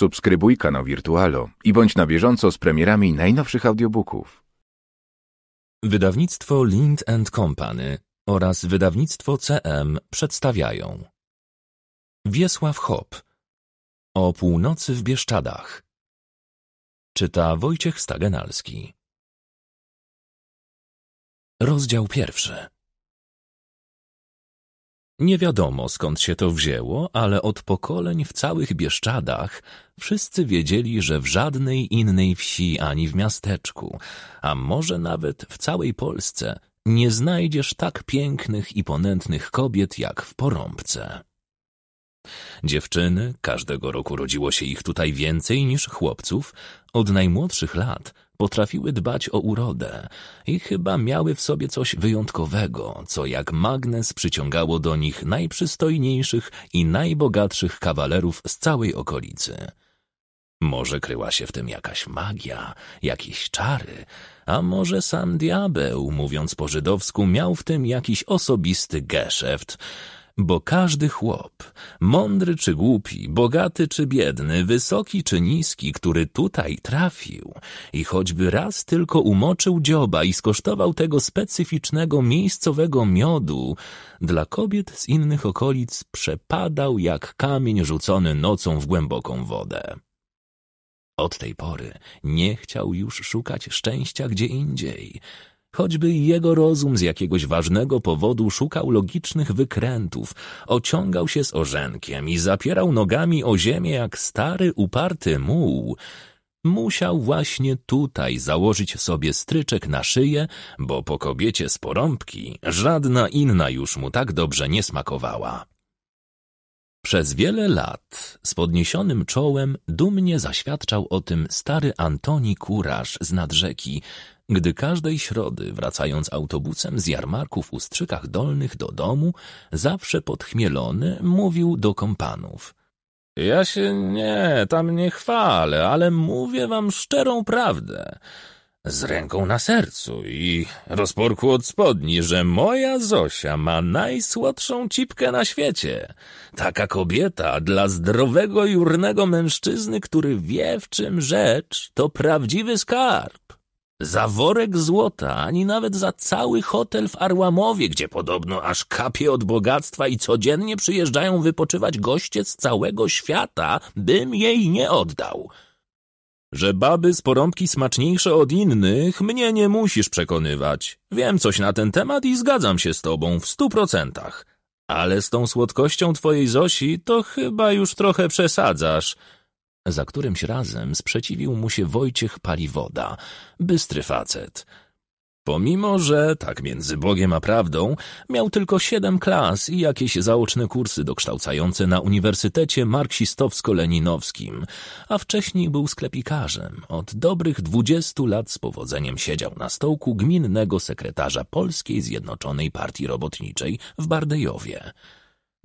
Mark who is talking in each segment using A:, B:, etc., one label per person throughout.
A: Subskrybuj kanał Wirtualo i bądź na bieżąco z premierami najnowszych audiobooków. Wydawnictwo Lind Company oraz wydawnictwo CM przedstawiają Wiesław Hop O północy w Bieszczadach Czyta Wojciech Stagenalski Rozdział pierwszy nie wiadomo skąd się to wzięło, ale od pokoleń w całych Bieszczadach wszyscy wiedzieli, że w żadnej innej wsi ani w miasteczku, a może nawet w całej Polsce, nie znajdziesz tak pięknych i ponętnych kobiet jak w Porąbce. Dziewczyny, każdego roku rodziło się ich tutaj więcej niż chłopców, od najmłodszych lat Potrafiły dbać o urodę i chyba miały w sobie coś wyjątkowego, co jak magnes przyciągało do nich najprzystojniejszych i najbogatszych kawalerów z całej okolicy. Może kryła się w tym jakaś magia, jakieś czary, a może sam diabeł, mówiąc po żydowsku, miał w tym jakiś osobisty geszeft, bo każdy chłop, mądry czy głupi, bogaty czy biedny, wysoki czy niski, który tutaj trafił i choćby raz tylko umoczył dzioba i skosztował tego specyficznego miejscowego miodu, dla kobiet z innych okolic przepadał jak kamień rzucony nocą w głęboką wodę. Od tej pory nie chciał już szukać szczęścia gdzie indziej – Choćby jego rozum z jakiegoś ważnego powodu szukał logicznych wykrętów, ociągał się z orzenkiem i zapierał nogami o ziemię jak stary, uparty muł, musiał właśnie tutaj założyć sobie stryczek na szyję, bo po kobiecie z porąbki żadna inna już mu tak dobrze nie smakowała. Przez wiele lat z podniesionym czołem dumnie zaświadczał o tym stary Antoni Kuraż z nadrzeki, gdy każdej środy, wracając autobusem z jarmarku w Ustrzykach Dolnych do domu, zawsze podchmielony, mówił do kompanów. Ja się nie, tam nie chwalę, ale mówię wam szczerą prawdę z ręką na sercu i rozporku od spodni, że moja Zosia ma najsłodszą cipkę na świecie. Taka kobieta dla zdrowego, jurnego mężczyzny, który wie w czym rzecz, to prawdziwy skarb. Za worek złota, ani nawet za cały hotel w Arłamowie, gdzie podobno aż kapie od bogactwa i codziennie przyjeżdżają wypoczywać goście z całego świata, bym jej nie oddał. Że baby z porąbki smaczniejsze od innych, mnie nie musisz przekonywać. Wiem coś na ten temat i zgadzam się z tobą w stu procentach. Ale z tą słodkością twojej Zosi to chyba już trochę przesadzasz. Za którymś razem sprzeciwił mu się Wojciech Paliwoda, bystry facet. Pomimo, że, tak między Bogiem a prawdą, miał tylko siedem klas i jakieś zaoczne kursy dokształcające na Uniwersytecie Marksistowsko-Leninowskim, a wcześniej był sklepikarzem. Od dobrych dwudziestu lat z powodzeniem siedział na stołku gminnego sekretarza Polskiej Zjednoczonej Partii Robotniczej w Bardejowie.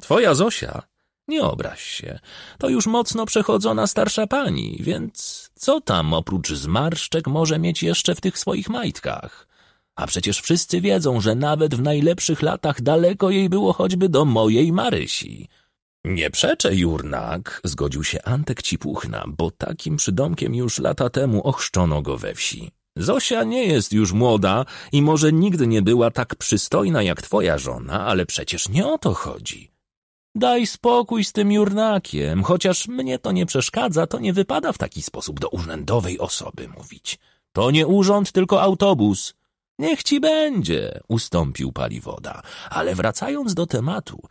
A: Twoja Zosia nie obraź się, to już mocno przechodzona starsza pani, więc co tam oprócz zmarszczek może mieć jeszcze w tych swoich majtkach? A przecież wszyscy wiedzą, że nawet w najlepszych latach daleko jej było choćby do mojej Marysi. Nie przeczę, Jurnak, zgodził się Antek Cipuchna, bo takim przydomkiem już lata temu ochrzczono go we wsi. Zosia nie jest już młoda i może nigdy nie była tak przystojna jak twoja żona, ale przecież nie o to chodzi. Daj spokój z tym jurnakiem, chociaż mnie to nie przeszkadza, to nie wypada w taki sposób do urzędowej osoby mówić. To nie urząd, tylko autobus. Niech ci będzie, ustąpił paliwoda. Ale wracając do tematu,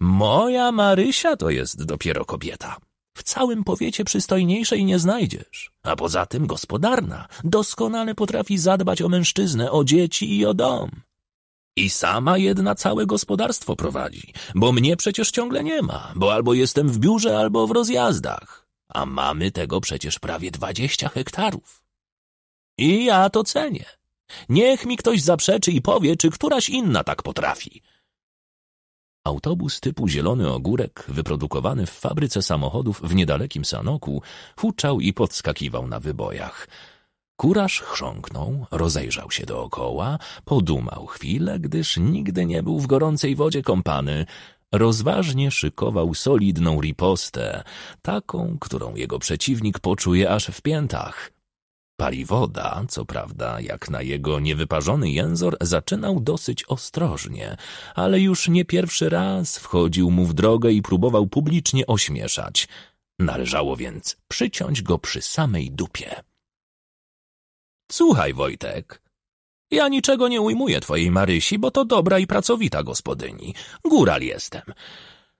A: moja Marysia to jest dopiero kobieta. W całym powiecie przystojniejszej nie znajdziesz. A poza tym gospodarna, doskonale potrafi zadbać o mężczyznę, o dzieci i o dom. I sama jedna całe gospodarstwo prowadzi, bo mnie przecież ciągle nie ma, bo albo jestem w biurze, albo w rozjazdach. A mamy tego przecież prawie dwadzieścia hektarów. I ja to cenię. Niech mi ktoś zaprzeczy i powie, czy któraś inna tak potrafi. Autobus typu zielony ogórek, wyprodukowany w fabryce samochodów w niedalekim Sanoku, huczał i podskakiwał na wybojach. Kuraż chrząknął, rozejrzał się dookoła, podumał chwilę, gdyż nigdy nie był w gorącej wodzie kąpany. Rozważnie szykował solidną ripostę, taką, którą jego przeciwnik poczuje aż w piętach. Pali woda, co prawda, jak na jego niewyparzony jęzor, zaczynał dosyć ostrożnie, ale już nie pierwszy raz wchodził mu w drogę i próbował publicznie ośmieszać. Należało więc przyciąć go przy samej dupie. Słuchaj, Wojtek. Ja niczego nie ujmuję twojej Marysi, bo to dobra i pracowita gospodyni. Góral jestem.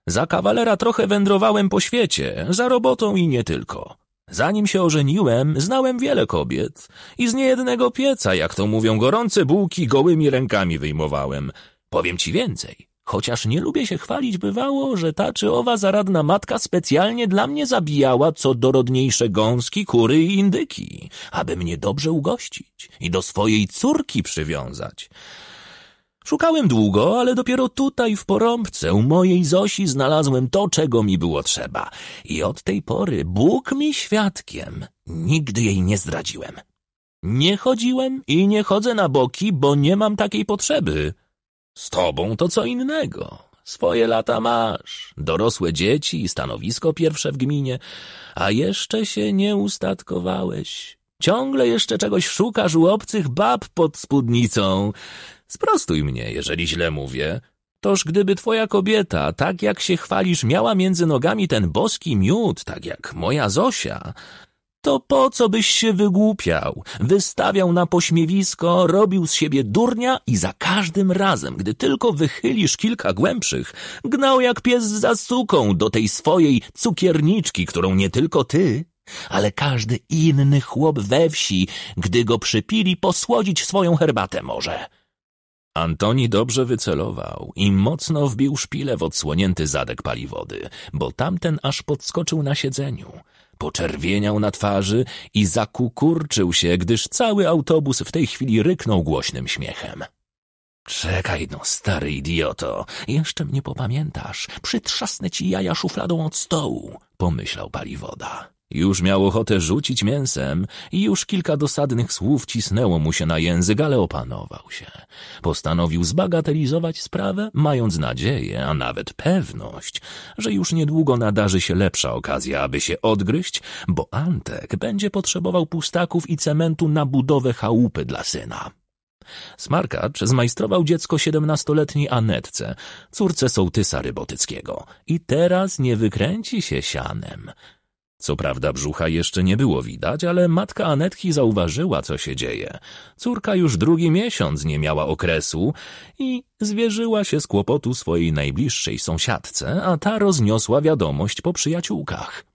A: Za kawalera trochę wędrowałem po świecie, za robotą i nie tylko. Zanim się ożeniłem, znałem wiele kobiet i z niejednego pieca, jak to mówią, gorące bułki gołymi rękami wyjmowałem. Powiem ci więcej. Chociaż nie lubię się chwalić, bywało, że ta czy owa zaradna matka specjalnie dla mnie zabijała co dorodniejsze gąski, kury i indyki, aby mnie dobrze ugościć i do swojej córki przywiązać. Szukałem długo, ale dopiero tutaj w porąbce u mojej Zosi znalazłem to, czego mi było trzeba. I od tej pory Bóg mi świadkiem. Nigdy jej nie zdradziłem. Nie chodziłem i nie chodzę na boki, bo nie mam takiej potrzeby. Z tobą to co innego. Swoje lata masz, dorosłe dzieci i stanowisko pierwsze w gminie, a jeszcze się nie ustatkowałeś. Ciągle jeszcze czegoś szukasz u obcych bab pod spódnicą. Sprostuj mnie, jeżeli źle mówię. Toż gdyby twoja kobieta, tak jak się chwalisz, miała między nogami ten boski miód, tak jak moja Zosia, to po co byś się wygłupiał? Wystawiał na pośmiewisko, robił z siebie durnia i za każdym razem, gdy tylko wychylisz kilka głębszych, gnał jak pies za suką do tej swojej cukierniczki, którą nie tylko ty, ale każdy inny chłop we wsi, gdy go przypili, posłodzić swoją herbatę może. Antoni dobrze wycelował i mocno wbił szpilę w odsłonięty zadek paliwody, bo tamten aż podskoczył na siedzeniu. Poczerwieniał na twarzy i zakukurczył się, gdyż cały autobus w tej chwili ryknął głośnym śmiechem. Czekaj no, stary idioto, jeszcze mnie popamiętasz. Przytrzasnę ci jaja szufladą od stołu, pomyślał paliwoda. Już miał ochotę rzucić mięsem i już kilka dosadnych słów cisnęło mu się na język, ale opanował się. Postanowił zbagatelizować sprawę, mając nadzieję, a nawet pewność, że już niedługo nadarzy się lepsza okazja, aby się odgryźć, bo Antek będzie potrzebował pustaków i cementu na budowę chałupy dla syna. Smarkacz zmajstrował dziecko siedemnastoletniej Anetce, córce sołtysa Rybotyckiego. I teraz nie wykręci się sianem. Co prawda brzucha jeszcze nie było widać, ale matka Anetki zauważyła, co się dzieje. Córka już drugi miesiąc nie miała okresu i zwierzyła się z kłopotu swojej najbliższej sąsiadce, a ta rozniosła wiadomość po przyjaciółkach.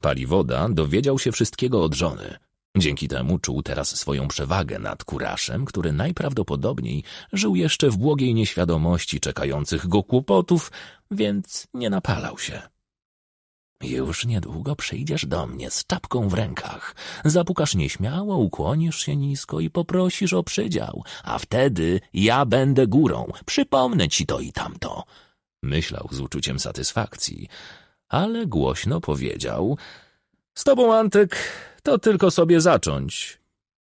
A: Paliwoda dowiedział się wszystkiego od żony. Dzięki temu czuł teraz swoją przewagę nad kuraszem, który najprawdopodobniej żył jeszcze w błogiej nieświadomości czekających go kłopotów, więc nie napalał się. Już niedługo przyjdziesz do mnie z czapką w rękach. Zapukasz nieśmiało, ukłonisz się nisko i poprosisz o przydział, a wtedy ja będę górą. Przypomnę ci to i tamto. Myślał z uczuciem satysfakcji, ale głośno powiedział: Z tobą, Antek, to tylko sobie zacząć.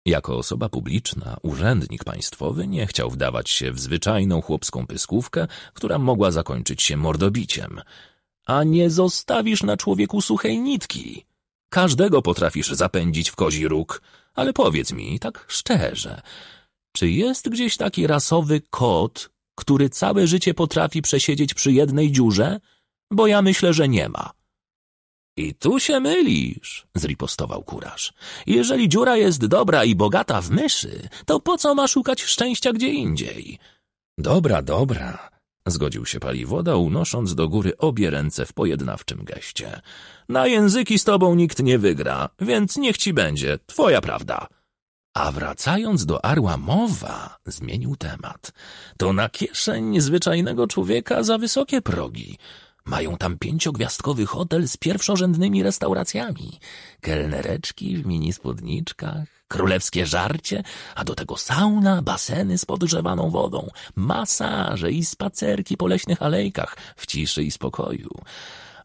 A: Jako osoba publiczna, urzędnik państwowy nie chciał wdawać się w zwyczajną chłopską pyskówkę, która mogła zakończyć się mordobiciem a nie zostawisz na człowieku suchej nitki. Każdego potrafisz zapędzić w kozi róg, ale powiedz mi, tak szczerze, czy jest gdzieś taki rasowy kot, który całe życie potrafi przesiedzieć przy jednej dziurze? Bo ja myślę, że nie ma. I tu się mylisz, zripostował kurarz. Jeżeli dziura jest dobra i bogata w myszy, to po co ma szukać szczęścia gdzie indziej? Dobra, dobra, Zgodził się paliwoda, unosząc do góry obie ręce w pojednawczym geście. Na języki z tobą nikt nie wygra, więc niech ci będzie, twoja prawda. A wracając do Arła mowa, zmienił temat. To na kieszeń zwyczajnego człowieka za wysokie progi. Mają tam pięciogwiazdkowy hotel z pierwszorzędnymi restauracjami, kelnereczki w minispodniczkach królewskie żarcie, a do tego sauna, baseny z podgrzewaną wodą, masaże i spacerki po leśnych alejkach w ciszy i spokoju.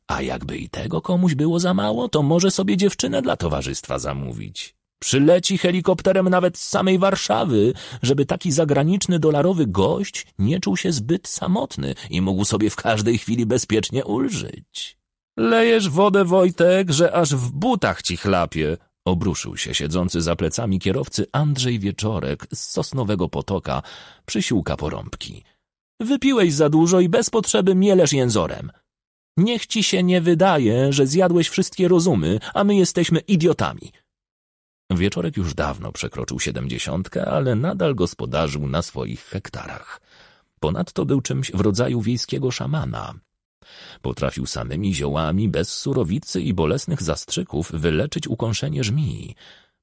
A: A jakby i tego komuś było za mało, to może sobie dziewczynę dla towarzystwa zamówić. Przyleci helikopterem nawet z samej Warszawy, żeby taki zagraniczny dolarowy gość nie czuł się zbyt samotny i mógł sobie w każdej chwili bezpiecznie ulżyć. Lejesz wodę, Wojtek, że aż w butach ci chlapie, Obruszył się siedzący za plecami kierowcy Andrzej Wieczorek z Sosnowego Potoka, przysiłka porąbki. Wypiłeś za dużo i bez potrzeby mielesz jęzorem. Niech ci się nie wydaje, że zjadłeś wszystkie rozumy, a my jesteśmy idiotami. Wieczorek już dawno przekroczył siedemdziesiątkę, ale nadal gospodarzył na swoich hektarach. Ponadto był czymś w rodzaju wiejskiego szamana, Potrafił samymi ziołami, bez surowicy i bolesnych zastrzyków wyleczyć ukąszenie żmii.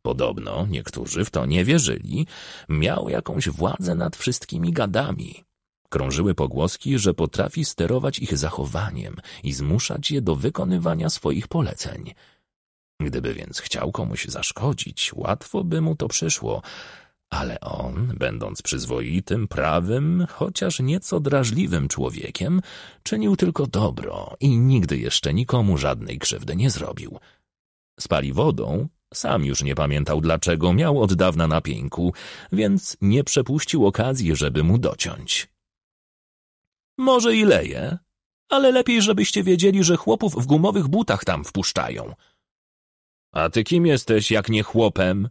A: Podobno, niektórzy w to nie wierzyli, miał jakąś władzę nad wszystkimi gadami. Krążyły pogłoski, że potrafi sterować ich zachowaniem i zmuszać je do wykonywania swoich poleceń. Gdyby więc chciał komuś zaszkodzić, łatwo by mu to przyszło, ale on, będąc przyzwoitym, prawym, chociaż nieco drażliwym człowiekiem, czynił tylko dobro i nigdy jeszcze nikomu żadnej krzywdy nie zrobił. Spali wodą, sam już nie pamiętał dlaczego, miał od dawna na więc nie przepuścił okazji, żeby mu dociąć. Może i leje, ale lepiej, żebyście wiedzieli, że chłopów w gumowych butach tam wpuszczają. A ty kim jesteś, jak nie chłopem?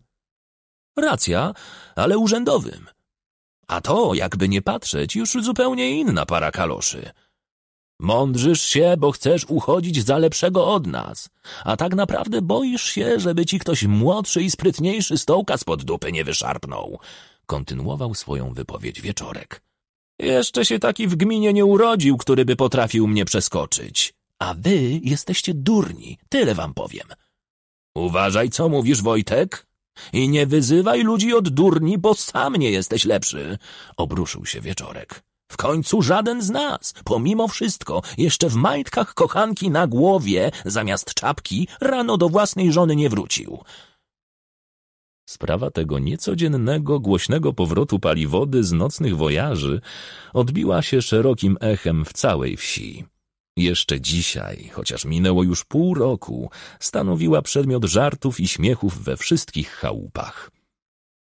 A: Racja, ale urzędowym. A to, jakby nie patrzeć, już zupełnie inna para kaloszy. Mądrzysz się, bo chcesz uchodzić za lepszego od nas, a tak naprawdę boisz się, żeby ci ktoś młodszy i sprytniejszy stołka spod dupy nie wyszarpnął. Kontynuował swoją wypowiedź wieczorek. Jeszcze się taki w gminie nie urodził, który by potrafił mnie przeskoczyć. A wy jesteście durni, tyle wam powiem. Uważaj, co mówisz, Wojtek, i nie wyzywaj ludzi od durni, bo sam nie jesteś lepszy. Obruszył się wieczorek. W końcu żaden z nas, pomimo wszystko, jeszcze w majtkach kochanki na głowie, zamiast czapki, rano do własnej żony nie wrócił. Sprawa tego niecodziennego, głośnego powrotu paliwody z nocnych wojaży odbiła się szerokim echem w całej wsi. Jeszcze dzisiaj, chociaż minęło już pół roku, stanowiła przedmiot żartów i śmiechów we wszystkich chałupach.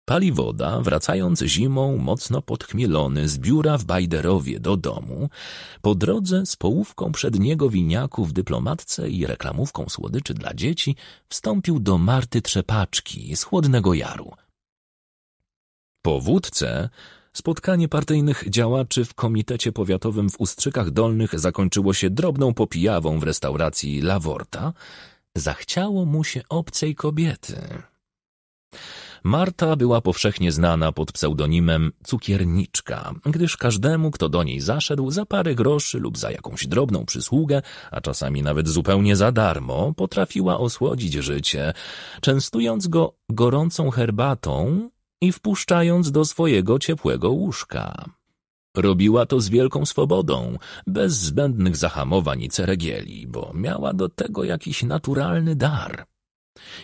A: Paliwoda, wracając zimą, mocno podchmielony z biura w Bajderowie do domu, po drodze z połówką przedniego winiaku w dyplomatce i reklamówką słodyczy dla dzieci, wstąpił do Marty Trzepaczki z Chłodnego Jaru. Po wódce Spotkanie partyjnych działaczy w Komitecie Powiatowym w Ustrzykach Dolnych zakończyło się drobną popijawą w restauracji Laworta. Zachciało mu się obcej kobiety. Marta była powszechnie znana pod pseudonimem cukierniczka, gdyż każdemu, kto do niej zaszedł, za parę groszy lub za jakąś drobną przysługę, a czasami nawet zupełnie za darmo, potrafiła osłodzić życie, częstując go gorącą herbatą i wpuszczając do swojego ciepłego łóżka. Robiła to z wielką swobodą, bez zbędnych zahamowań i ceregieli, bo miała do tego jakiś naturalny dar.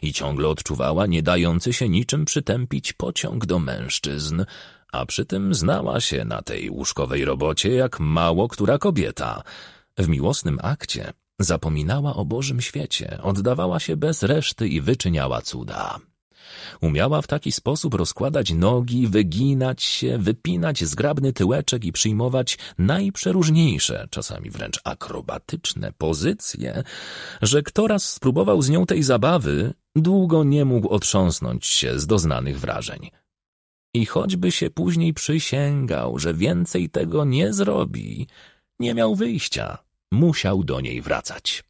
A: I ciągle odczuwała nie dający się niczym przytępić pociąg do mężczyzn, a przy tym znała się na tej łóżkowej robocie jak mało która kobieta. W miłosnym akcie zapominała o Bożym świecie, oddawała się bez reszty i wyczyniała cuda. Umiała w taki sposób rozkładać nogi, wyginać się, wypinać zgrabny tyłeczek i przyjmować najprzeróżniejsze, czasami wręcz akrobatyczne pozycje, że kto raz spróbował z nią tej zabawy, długo nie mógł otrząsnąć się z doznanych wrażeń. I choćby się później przysięgał, że więcej tego nie zrobi, nie miał wyjścia, musiał do niej wracać.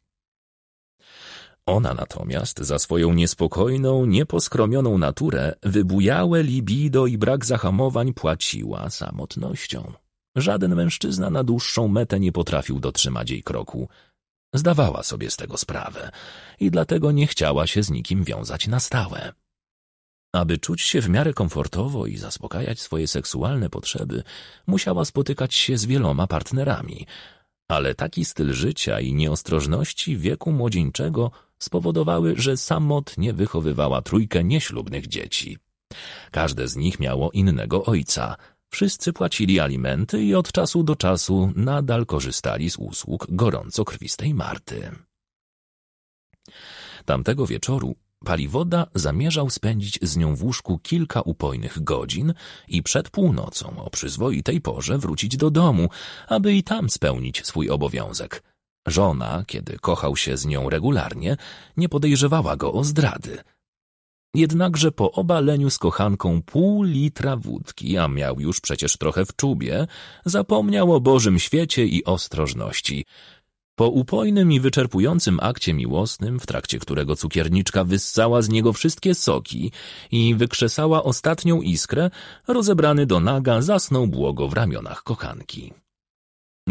A: Ona natomiast za swoją niespokojną, nieposkromioną naturę, wybujałe libido i brak zahamowań płaciła samotnością. Żaden mężczyzna na dłuższą metę nie potrafił dotrzymać jej kroku. Zdawała sobie z tego sprawę i dlatego nie chciała się z nikim wiązać na stałe. Aby czuć się w miarę komfortowo i zaspokajać swoje seksualne potrzeby, musiała spotykać się z wieloma partnerami, ale taki styl życia i nieostrożności wieku młodzieńczego – spowodowały, że samotnie wychowywała trójkę nieślubnych dzieci. Każde z nich miało innego ojca. Wszyscy płacili alimenty i od czasu do czasu nadal korzystali z usług gorąco krwistej Marty. Tamtego wieczoru Paliwoda zamierzał spędzić z nią w łóżku kilka upojnych godzin i przed północą o przyzwoitej porze wrócić do domu, aby i tam spełnić swój obowiązek. Żona, kiedy kochał się z nią regularnie, nie podejrzewała go o zdrady. Jednakże po obaleniu z kochanką pół litra wódki, a miał już przecież trochę w czubie, zapomniał o Bożym świecie i ostrożności. Po upojnym i wyczerpującym akcie miłosnym, w trakcie którego cukierniczka wyssała z niego wszystkie soki i wykrzesała ostatnią iskrę, rozebrany do naga zasnął błogo w ramionach kochanki.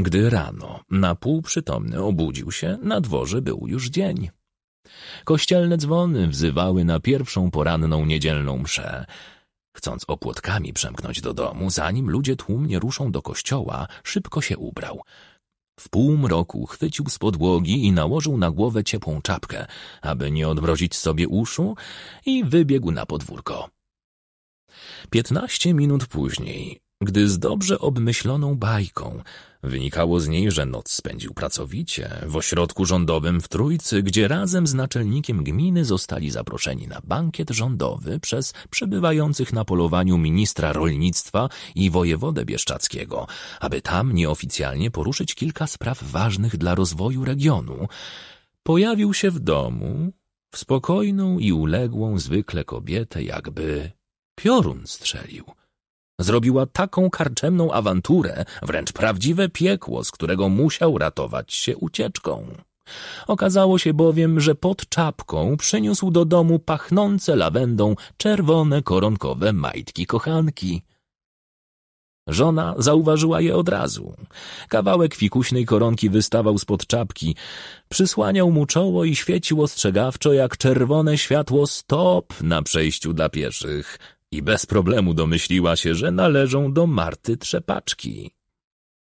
A: Gdy rano, na pół przytomny, obudził się, na dworze był już dzień. Kościelne dzwony wzywały na pierwszą poranną niedzielną mszę. Chcąc opłotkami przemknąć do domu, zanim ludzie tłumnie ruszą do kościoła, szybko się ubrał. W półmroku chwycił z podłogi i nałożył na głowę ciepłą czapkę, aby nie odmrozić sobie uszu, i wybiegł na podwórko. Piętnaście minut później, gdy z dobrze obmyśloną bajką Wynikało z niej, że noc spędził pracowicie w ośrodku rządowym w Trójcy, gdzie razem z naczelnikiem gminy zostali zaproszeni na bankiet rządowy przez przebywających na polowaniu ministra rolnictwa i wojewodę bieszczackiego, aby tam nieoficjalnie poruszyć kilka spraw ważnych dla rozwoju regionu. Pojawił się w domu, w spokojną i uległą zwykle kobietę jakby piorun strzelił. Zrobiła taką karczemną awanturę, wręcz prawdziwe piekło, z którego musiał ratować się ucieczką. Okazało się bowiem, że pod czapką przyniósł do domu pachnące lawendą czerwone koronkowe majtki kochanki. Żona zauważyła je od razu. Kawałek fikuśnej koronki wystawał spod czapki, przysłaniał mu czoło i świecił ostrzegawczo jak czerwone światło stop na przejściu dla pieszych i bez problemu domyśliła się, że należą do Marty Trzepaczki.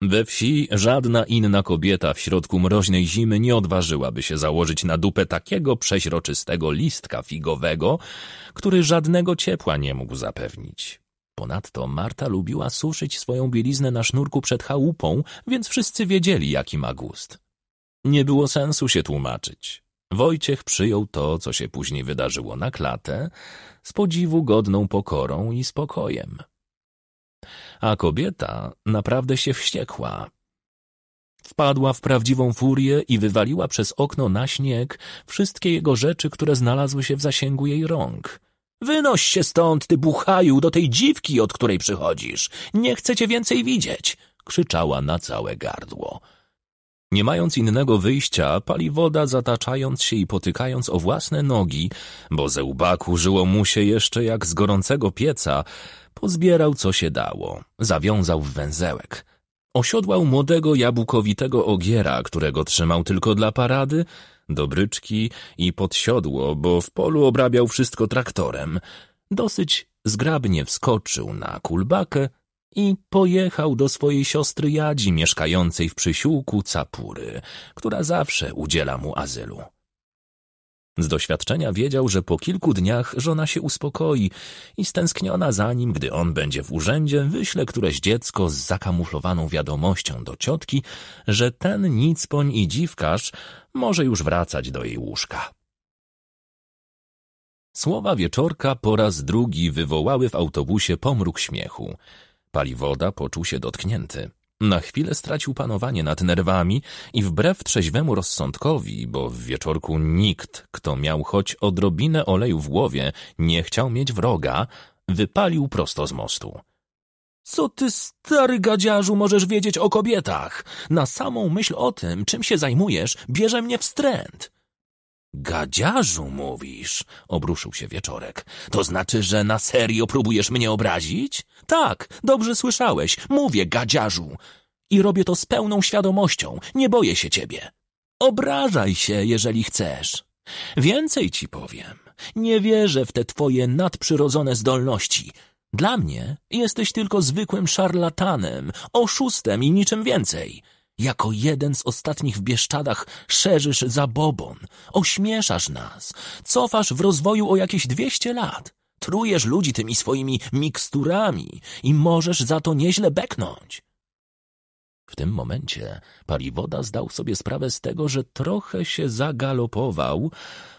A: We wsi żadna inna kobieta w środku mroźnej zimy nie odważyłaby się założyć na dupę takiego przeźroczystego listka figowego, który żadnego ciepła nie mógł zapewnić. Ponadto Marta lubiła suszyć swoją bieliznę na sznurku przed chałupą, więc wszyscy wiedzieli, jaki ma gust. Nie było sensu się tłumaczyć. Wojciech przyjął to, co się później wydarzyło na klatę, z podziwu godną pokorą i spokojem. A kobieta naprawdę się wściekła. Wpadła w prawdziwą furię i wywaliła przez okno na śnieg wszystkie jego rzeczy, które znalazły się w zasięgu jej rąk. Wynoś się stąd, ty buchaju, do tej dziwki, od której przychodzisz. Nie chcecie cię więcej widzieć! krzyczała na całe gardło. Nie mając innego wyjścia, pali woda, zataczając się i potykając o własne nogi, bo ze łbaku żyło mu się jeszcze jak z gorącego pieca, pozbierał co się dało, zawiązał w węzełek. Osiodłał młodego jabłkowitego ogiera, którego trzymał tylko dla parady, dobryczki i podsiodło, bo w polu obrabiał wszystko traktorem. Dosyć zgrabnie wskoczył na kulbakę, i pojechał do swojej siostry Jadzi mieszkającej w przysiłku Capury, która zawsze udziela mu azylu. Z doświadczenia wiedział, że po kilku dniach żona się uspokoi i stęskniona za nim, gdy on będzie w urzędzie, wyśle któreś dziecko z zakamuflowaną wiadomością do ciotki, że ten nicpoń i dziwkarz może już wracać do jej łóżka. Słowa wieczorka po raz drugi wywołały w autobusie pomruk śmiechu. Paliwoda poczuł się dotknięty. Na chwilę stracił panowanie nad nerwami i wbrew trzeźwemu rozsądkowi, bo w wieczorku nikt, kto miał choć odrobinę oleju w głowie, nie chciał mieć wroga, wypalił prosto z mostu. Co ty, stary gadziarzu, możesz wiedzieć o kobietach? Na samą myśl o tym, czym się zajmujesz, bierze mnie wstręt. Gadziarzu mówisz, obruszył się wieczorek. To znaczy, że na serio próbujesz mnie obrazić? Tak, dobrze słyszałeś, mówię, gadziarzu. I robię to z pełną świadomością, nie boję się ciebie. Obrażaj się, jeżeli chcesz. Więcej ci powiem. Nie wierzę w te twoje nadprzyrodzone zdolności. Dla mnie jesteś tylko zwykłym szarlatanem, oszustem i niczym więcej. Jako jeden z ostatnich w Bieszczadach szerzysz zabobon, ośmieszasz nas, cofasz w rozwoju o jakieś dwieście lat trujesz ludzi tymi swoimi miksturami i możesz za to nieźle beknąć. W tym momencie Pariwoda zdał sobie sprawę z tego, że trochę się zagalopował,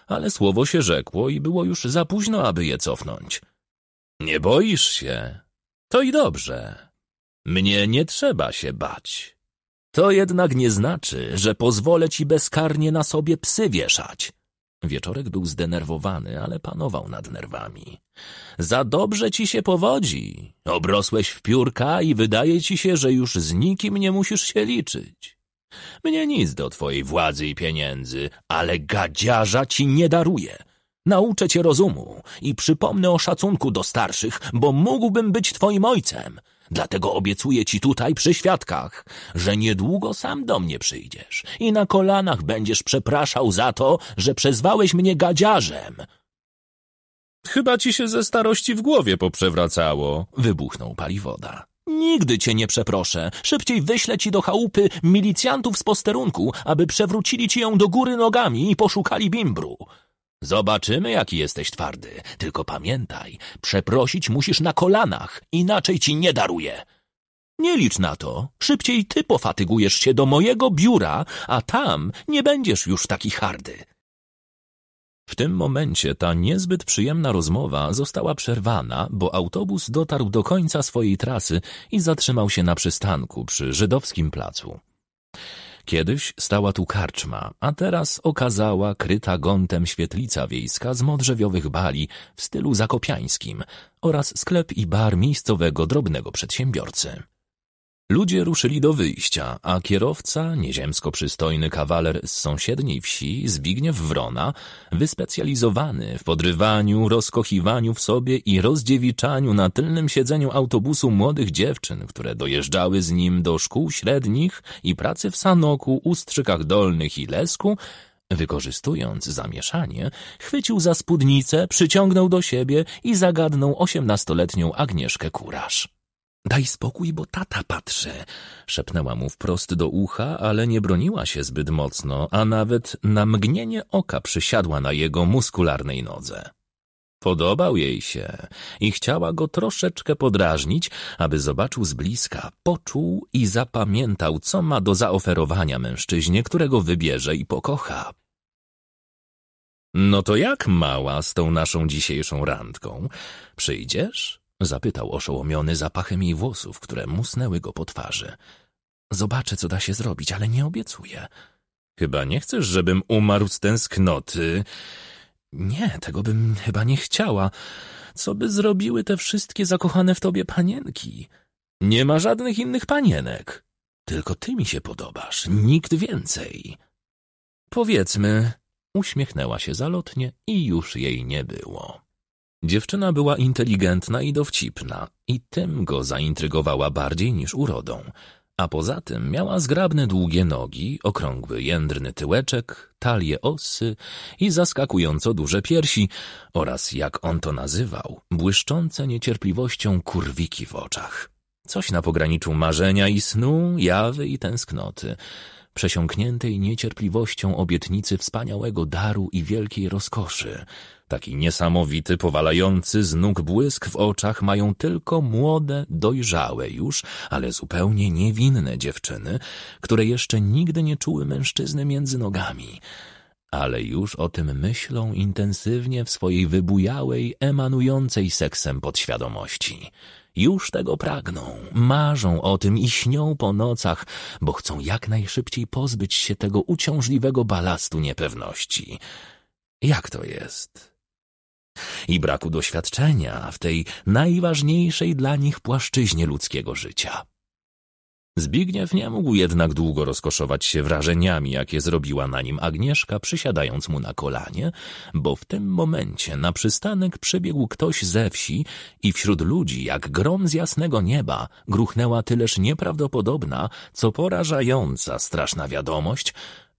A: ale słowo się rzekło i było już za późno, aby je cofnąć. Nie boisz się? To i dobrze. Mnie nie trzeba się bać. To jednak nie znaczy, że pozwolę ci bezkarnie na sobie psy wieszać. Wieczorek był zdenerwowany, ale panował nad nerwami. Za dobrze ci się powodzi. Obrosłeś w piórka i wydaje ci się, że już z nikim nie musisz się liczyć. Mnie nic do twojej władzy i pieniędzy, ale gadziarza ci nie daruję. Nauczę cię rozumu i przypomnę o szacunku do starszych, bo mógłbym być twoim ojcem, Dlatego obiecuję ci tutaj przy świadkach, że niedługo sam do mnie przyjdziesz i na kolanach będziesz przepraszał za to, że przezwałeś mnie gadziarzem. Chyba ci się ze starości w głowie poprzewracało, wybuchnął paliwoda. Nigdy cię nie przeproszę. Szybciej wyślę ci do chałupy milicjantów z posterunku, aby przewrócili ci ją do góry nogami i poszukali bimbru. Zobaczymy, jaki jesteś twardy. Tylko pamiętaj, przeprosić musisz na kolanach, inaczej ci nie daruję. Nie licz na to. Szybciej ty pofatygujesz się do mojego biura, a tam nie będziesz już taki hardy. W tym momencie ta niezbyt przyjemna rozmowa została przerwana, bo autobus dotarł do końca swojej trasy i zatrzymał się na przystanku przy żydowskim placu. Kiedyś stała tu karczma, a teraz okazała kryta gątem świetlica wiejska z modrzewiowych bali w stylu zakopiańskim oraz sklep i bar miejscowego drobnego przedsiębiorcy. Ludzie ruszyli do wyjścia, a kierowca, nieziemsko przystojny kawaler z sąsiedniej wsi, Zbigniew Wrona, wyspecjalizowany w podrywaniu, rozkochiwaniu w sobie i rozdziewiczaniu na tylnym siedzeniu autobusu młodych dziewczyn, które dojeżdżały z nim do szkół średnich i pracy w Sanoku, Ustrzykach Dolnych i Lesku, Wykorzystując zamieszanie, chwycił za spódnicę, przyciągnął do siebie i zagadnął osiemnastoletnią Agnieszkę Kurasz. Daj spokój, bo tata patrzy, szepnęła mu wprost do ucha, ale nie broniła się zbyt mocno, a nawet na mgnienie oka przysiadła na jego muskularnej nodze. Podobał jej się i chciała go troszeczkę podrażnić, aby zobaczył z bliska, poczuł i zapamiętał, co ma do zaoferowania mężczyźnie, którego wybierze i pokocha. No to jak mała z tą naszą dzisiejszą randką? Przyjdziesz? Zapytał oszołomiony zapachem jej włosów, które musnęły go po twarzy. Zobaczę, co da się zrobić, ale nie obiecuję. Chyba nie chcesz, żebym umarł z tęsknoty. Nie, tego bym chyba nie chciała. Co by zrobiły te wszystkie zakochane w tobie panienki? Nie ma żadnych innych panienek. Tylko ty mi się podobasz, nikt więcej. Powiedzmy, uśmiechnęła się zalotnie i już jej nie było. Dziewczyna była inteligentna i dowcipna i tym go zaintrygowała bardziej niż urodą, a poza tym miała zgrabne długie nogi, okrągły jędrny tyłeczek, talie osy i zaskakująco duże piersi oraz, jak on to nazywał, błyszczące niecierpliwością kurwiki w oczach. Coś na pograniczu marzenia i snu, jawy i tęsknoty, przesiąkniętej niecierpliwością obietnicy wspaniałego daru i wielkiej rozkoszy – Taki niesamowity, powalający z nóg błysk w oczach mają tylko młode, dojrzałe już, ale zupełnie niewinne dziewczyny, które jeszcze nigdy nie czuły mężczyzny między nogami ale już o tym myślą intensywnie w swojej wybujałej, emanującej seksem podświadomości. Już tego pragną, marzą o tym i śnią po nocach, bo chcą jak najszybciej pozbyć się tego uciążliwego balastu niepewności. Jak to jest? i braku doświadczenia w tej najważniejszej dla nich płaszczyźnie ludzkiego życia. Zbigniew nie mógł jednak długo rozkoszować się wrażeniami, jakie zrobiła na nim Agnieszka, przysiadając mu na kolanie, bo w tym momencie na przystanek przybiegł ktoś ze wsi i wśród ludzi, jak grom z jasnego nieba, gruchnęła tyleż nieprawdopodobna, co porażająca straszna wiadomość,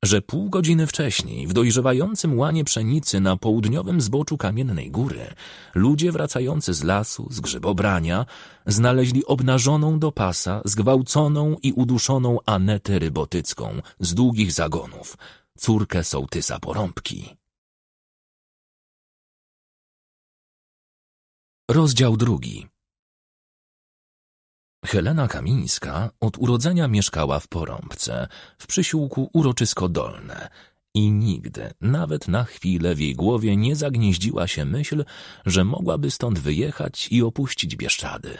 A: że pół godziny wcześniej w dojrzewającym łanie pszenicy na południowym zboczu Kamiennej Góry ludzie wracający z lasu, z grzybobrania, znaleźli obnażoną do pasa, zgwałconą i uduszoną Anetę Rybotycką z długich zagonów, córkę sołtysa Porąbki. Rozdział drugi Helena Kamińska od urodzenia mieszkała w Porąbce, w przysiłku Uroczysko Dolne i nigdy, nawet na chwilę w jej głowie nie zagnieździła się myśl, że mogłaby stąd wyjechać i opuścić Bieszczady.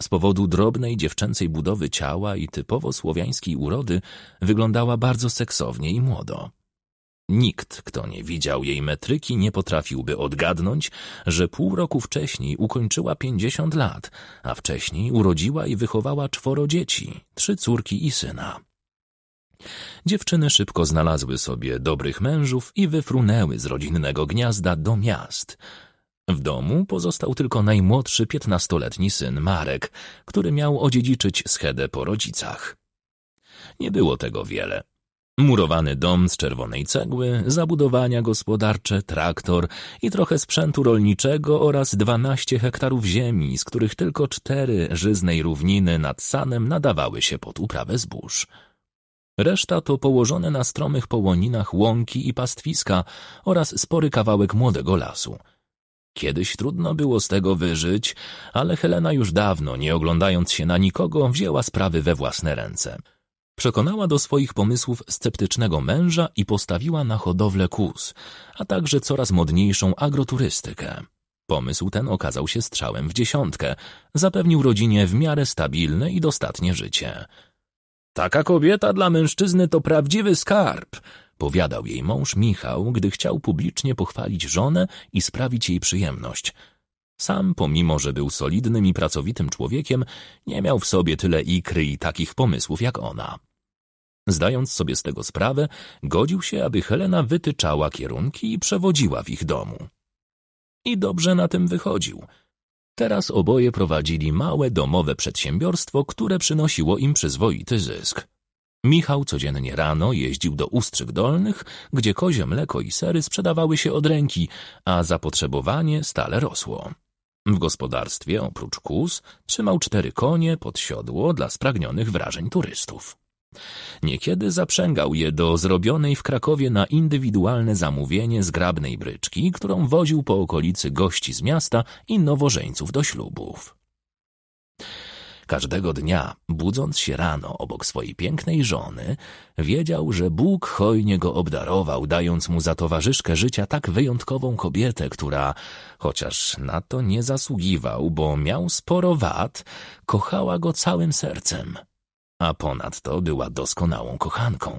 A: Z powodu drobnej dziewczęcej budowy ciała i typowo słowiańskiej urody wyglądała bardzo seksownie i młodo. Nikt, kto nie widział jej metryki, nie potrafiłby odgadnąć, że pół roku wcześniej ukończyła pięćdziesiąt lat, a wcześniej urodziła i wychowała czworo dzieci, trzy córki i syna. Dziewczyny szybko znalazły sobie dobrych mężów i wyfrunęły z rodzinnego gniazda do miast. W domu pozostał tylko najmłodszy piętnastoletni syn Marek, który miał odziedziczyć schedę po rodzicach. Nie było tego wiele. Murowany dom z czerwonej cegły, zabudowania gospodarcze, traktor i trochę sprzętu rolniczego oraz 12 hektarów ziemi, z których tylko cztery żyznej równiny nad Sanem nadawały się pod uprawę zbóż. Reszta to położone na stromych połoninach łąki i pastwiska oraz spory kawałek młodego lasu. Kiedyś trudno było z tego wyżyć, ale Helena już dawno, nie oglądając się na nikogo, wzięła sprawy we własne ręce – Przekonała do swoich pomysłów sceptycznego męża i postawiła na hodowlę kóz, a także coraz modniejszą agroturystykę. Pomysł ten okazał się strzałem w dziesiątkę. Zapewnił rodzinie w miarę stabilne i dostatnie życie. Taka kobieta dla mężczyzny to prawdziwy skarb, powiadał jej mąż Michał, gdy chciał publicznie pochwalić żonę i sprawić jej przyjemność. Sam, pomimo że był solidnym i pracowitym człowiekiem, nie miał w sobie tyle ikry i takich pomysłów jak ona. Zdając sobie z tego sprawę, godził się, aby Helena wytyczała kierunki i przewodziła w ich domu. I dobrze na tym wychodził. Teraz oboje prowadzili małe domowe przedsiębiorstwo, które przynosiło im przyzwoity zysk. Michał codziennie rano jeździł do Ustrzyk Dolnych, gdzie kozie mleko i sery sprzedawały się od ręki, a zapotrzebowanie stale rosło. W gospodarstwie, oprócz kóz, trzymał cztery konie pod siodło dla spragnionych wrażeń turystów. Niekiedy zaprzęgał je do zrobionej w Krakowie na indywidualne zamówienie zgrabnej bryczki, którą woził po okolicy gości z miasta i nowożeńców do ślubów. Każdego dnia, budząc się rano obok swojej pięknej żony, wiedział, że Bóg hojnie go obdarował, dając mu za towarzyszkę życia tak wyjątkową kobietę, która, chociaż na to nie zasługiwał, bo miał sporo wad, kochała go całym sercem a ponadto była doskonałą kochanką.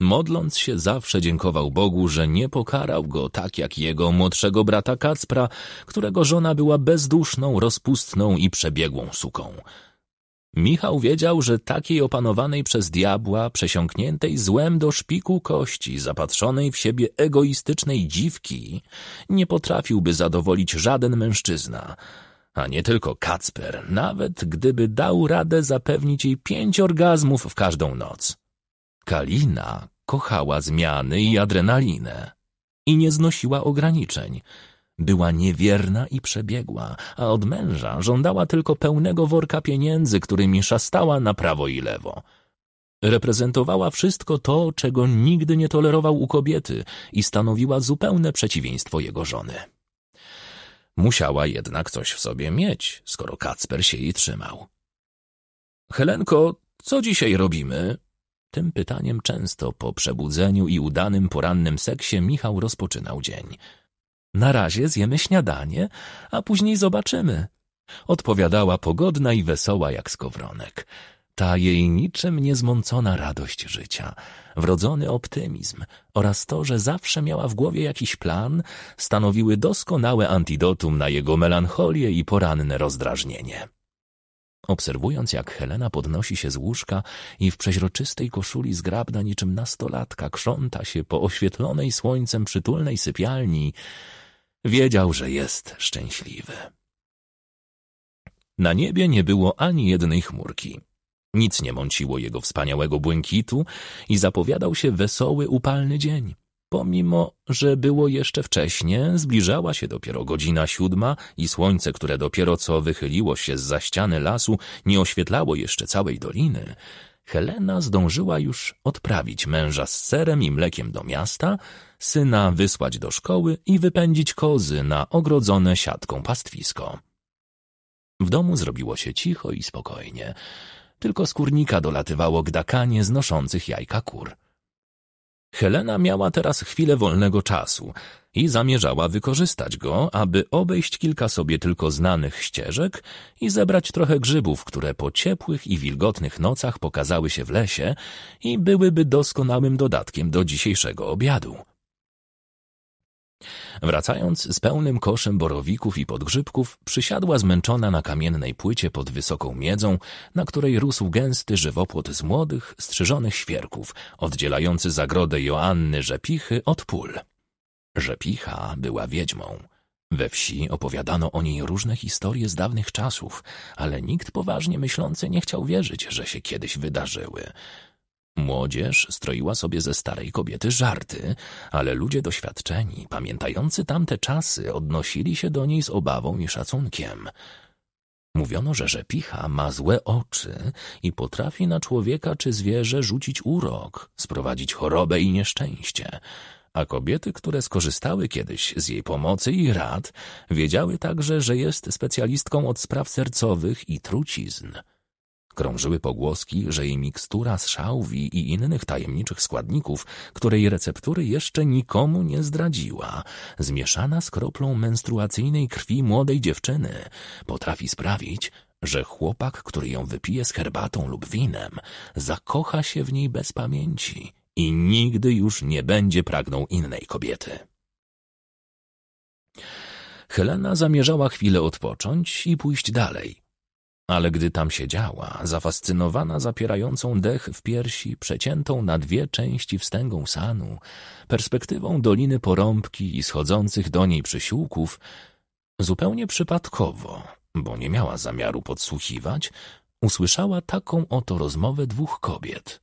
A: Modląc się zawsze dziękował Bogu, że nie pokarał go tak jak jego młodszego brata Kacpra, którego żona była bezduszną, rozpustną i przebiegłą suką. Michał wiedział, że takiej opanowanej przez diabła, przesiąkniętej złem do szpiku kości, zapatrzonej w siebie egoistycznej dziwki, nie potrafiłby zadowolić żaden mężczyzna – a nie tylko Kacper, nawet gdyby dał radę zapewnić jej pięć orgazmów w każdą noc. Kalina kochała zmiany i adrenalinę i nie znosiła ograniczeń. Była niewierna i przebiegła, a od męża żądała tylko pełnego worka pieniędzy, którymi szastała na prawo i lewo. Reprezentowała wszystko to, czego nigdy nie tolerował u kobiety i stanowiła zupełne przeciwieństwo jego żony. Musiała jednak coś w sobie mieć, skoro Kacper się jej trzymał. Helenko, co dzisiaj robimy? Tym pytaniem często po przebudzeniu i udanym porannym seksie Michał rozpoczynał dzień. Na razie zjemy śniadanie, a później zobaczymy. Odpowiadała pogodna i wesoła jak skowronek ta jej niczym niezmącona radość życia, wrodzony optymizm oraz to, że zawsze miała w głowie jakiś plan, stanowiły doskonałe antidotum na jego melancholię i poranne rozdrażnienie. Obserwując, jak Helena podnosi się z łóżka i w przeźroczystej koszuli zgrabna niczym nastolatka krząta się po oświetlonej słońcem przytulnej sypialni, wiedział, że jest szczęśliwy. Na niebie nie było ani jednej chmurki. Nic nie mąciło jego wspaniałego błękitu i zapowiadał się wesoły, upalny dzień. Pomimo, że było jeszcze wcześnie, zbliżała się dopiero godzina siódma i słońce, które dopiero co wychyliło się z za ściany lasu, nie oświetlało jeszcze całej doliny, Helena zdążyła już odprawić męża z serem i mlekiem do miasta, syna wysłać do szkoły i wypędzić kozy na ogrodzone siatką pastwisko. W domu zrobiło się cicho i spokojnie. Tylko z kurnika dolatywało gdakanie znoszących jajka kur. Helena miała teraz chwilę wolnego czasu i zamierzała wykorzystać go, aby obejść kilka sobie tylko znanych ścieżek i zebrać trochę grzybów, które po ciepłych i wilgotnych nocach pokazały się w lesie i byłyby doskonałym dodatkiem do dzisiejszego obiadu. Wracając z pełnym koszem borowików i podgrzybków, przysiadła zmęczona na kamiennej płycie pod wysoką miedzą, na której rósł gęsty żywopłot z młodych, strzyżonych świerków, oddzielający zagrodę Joanny Rzepichy od pól. Rzepicha była wiedźmą. We wsi opowiadano o niej różne historie z dawnych czasów, ale nikt poważnie myślący nie chciał wierzyć, że się kiedyś wydarzyły. Młodzież stroiła sobie ze starej kobiety żarty, ale ludzie doświadczeni, pamiętający tamte czasy, odnosili się do niej z obawą i szacunkiem. Mówiono, że rzepicha ma złe oczy i potrafi na człowieka czy zwierzę rzucić urok, sprowadzić chorobę i nieszczęście. A kobiety, które skorzystały kiedyś z jej pomocy i rad, wiedziały także, że jest specjalistką od spraw sercowych i trucizn. Krążyły pogłoski, że jej mikstura z szałwi i innych tajemniczych składników, której receptury jeszcze nikomu nie zdradziła, zmieszana z kroplą menstruacyjnej krwi młodej dziewczyny, potrafi sprawić, że chłopak, który ją wypije z herbatą lub winem, zakocha się w niej bez pamięci i nigdy już nie będzie pragnął innej kobiety. Helena zamierzała chwilę odpocząć i pójść dalej. Ale gdy tam siedziała, zafascynowana zapierającą dech w piersi, przeciętą na dwie części wstęgą sanu, perspektywą doliny porąbki i schodzących do niej przysiłków, zupełnie przypadkowo, bo nie miała zamiaru podsłuchiwać, usłyszała taką oto rozmowę dwóch kobiet.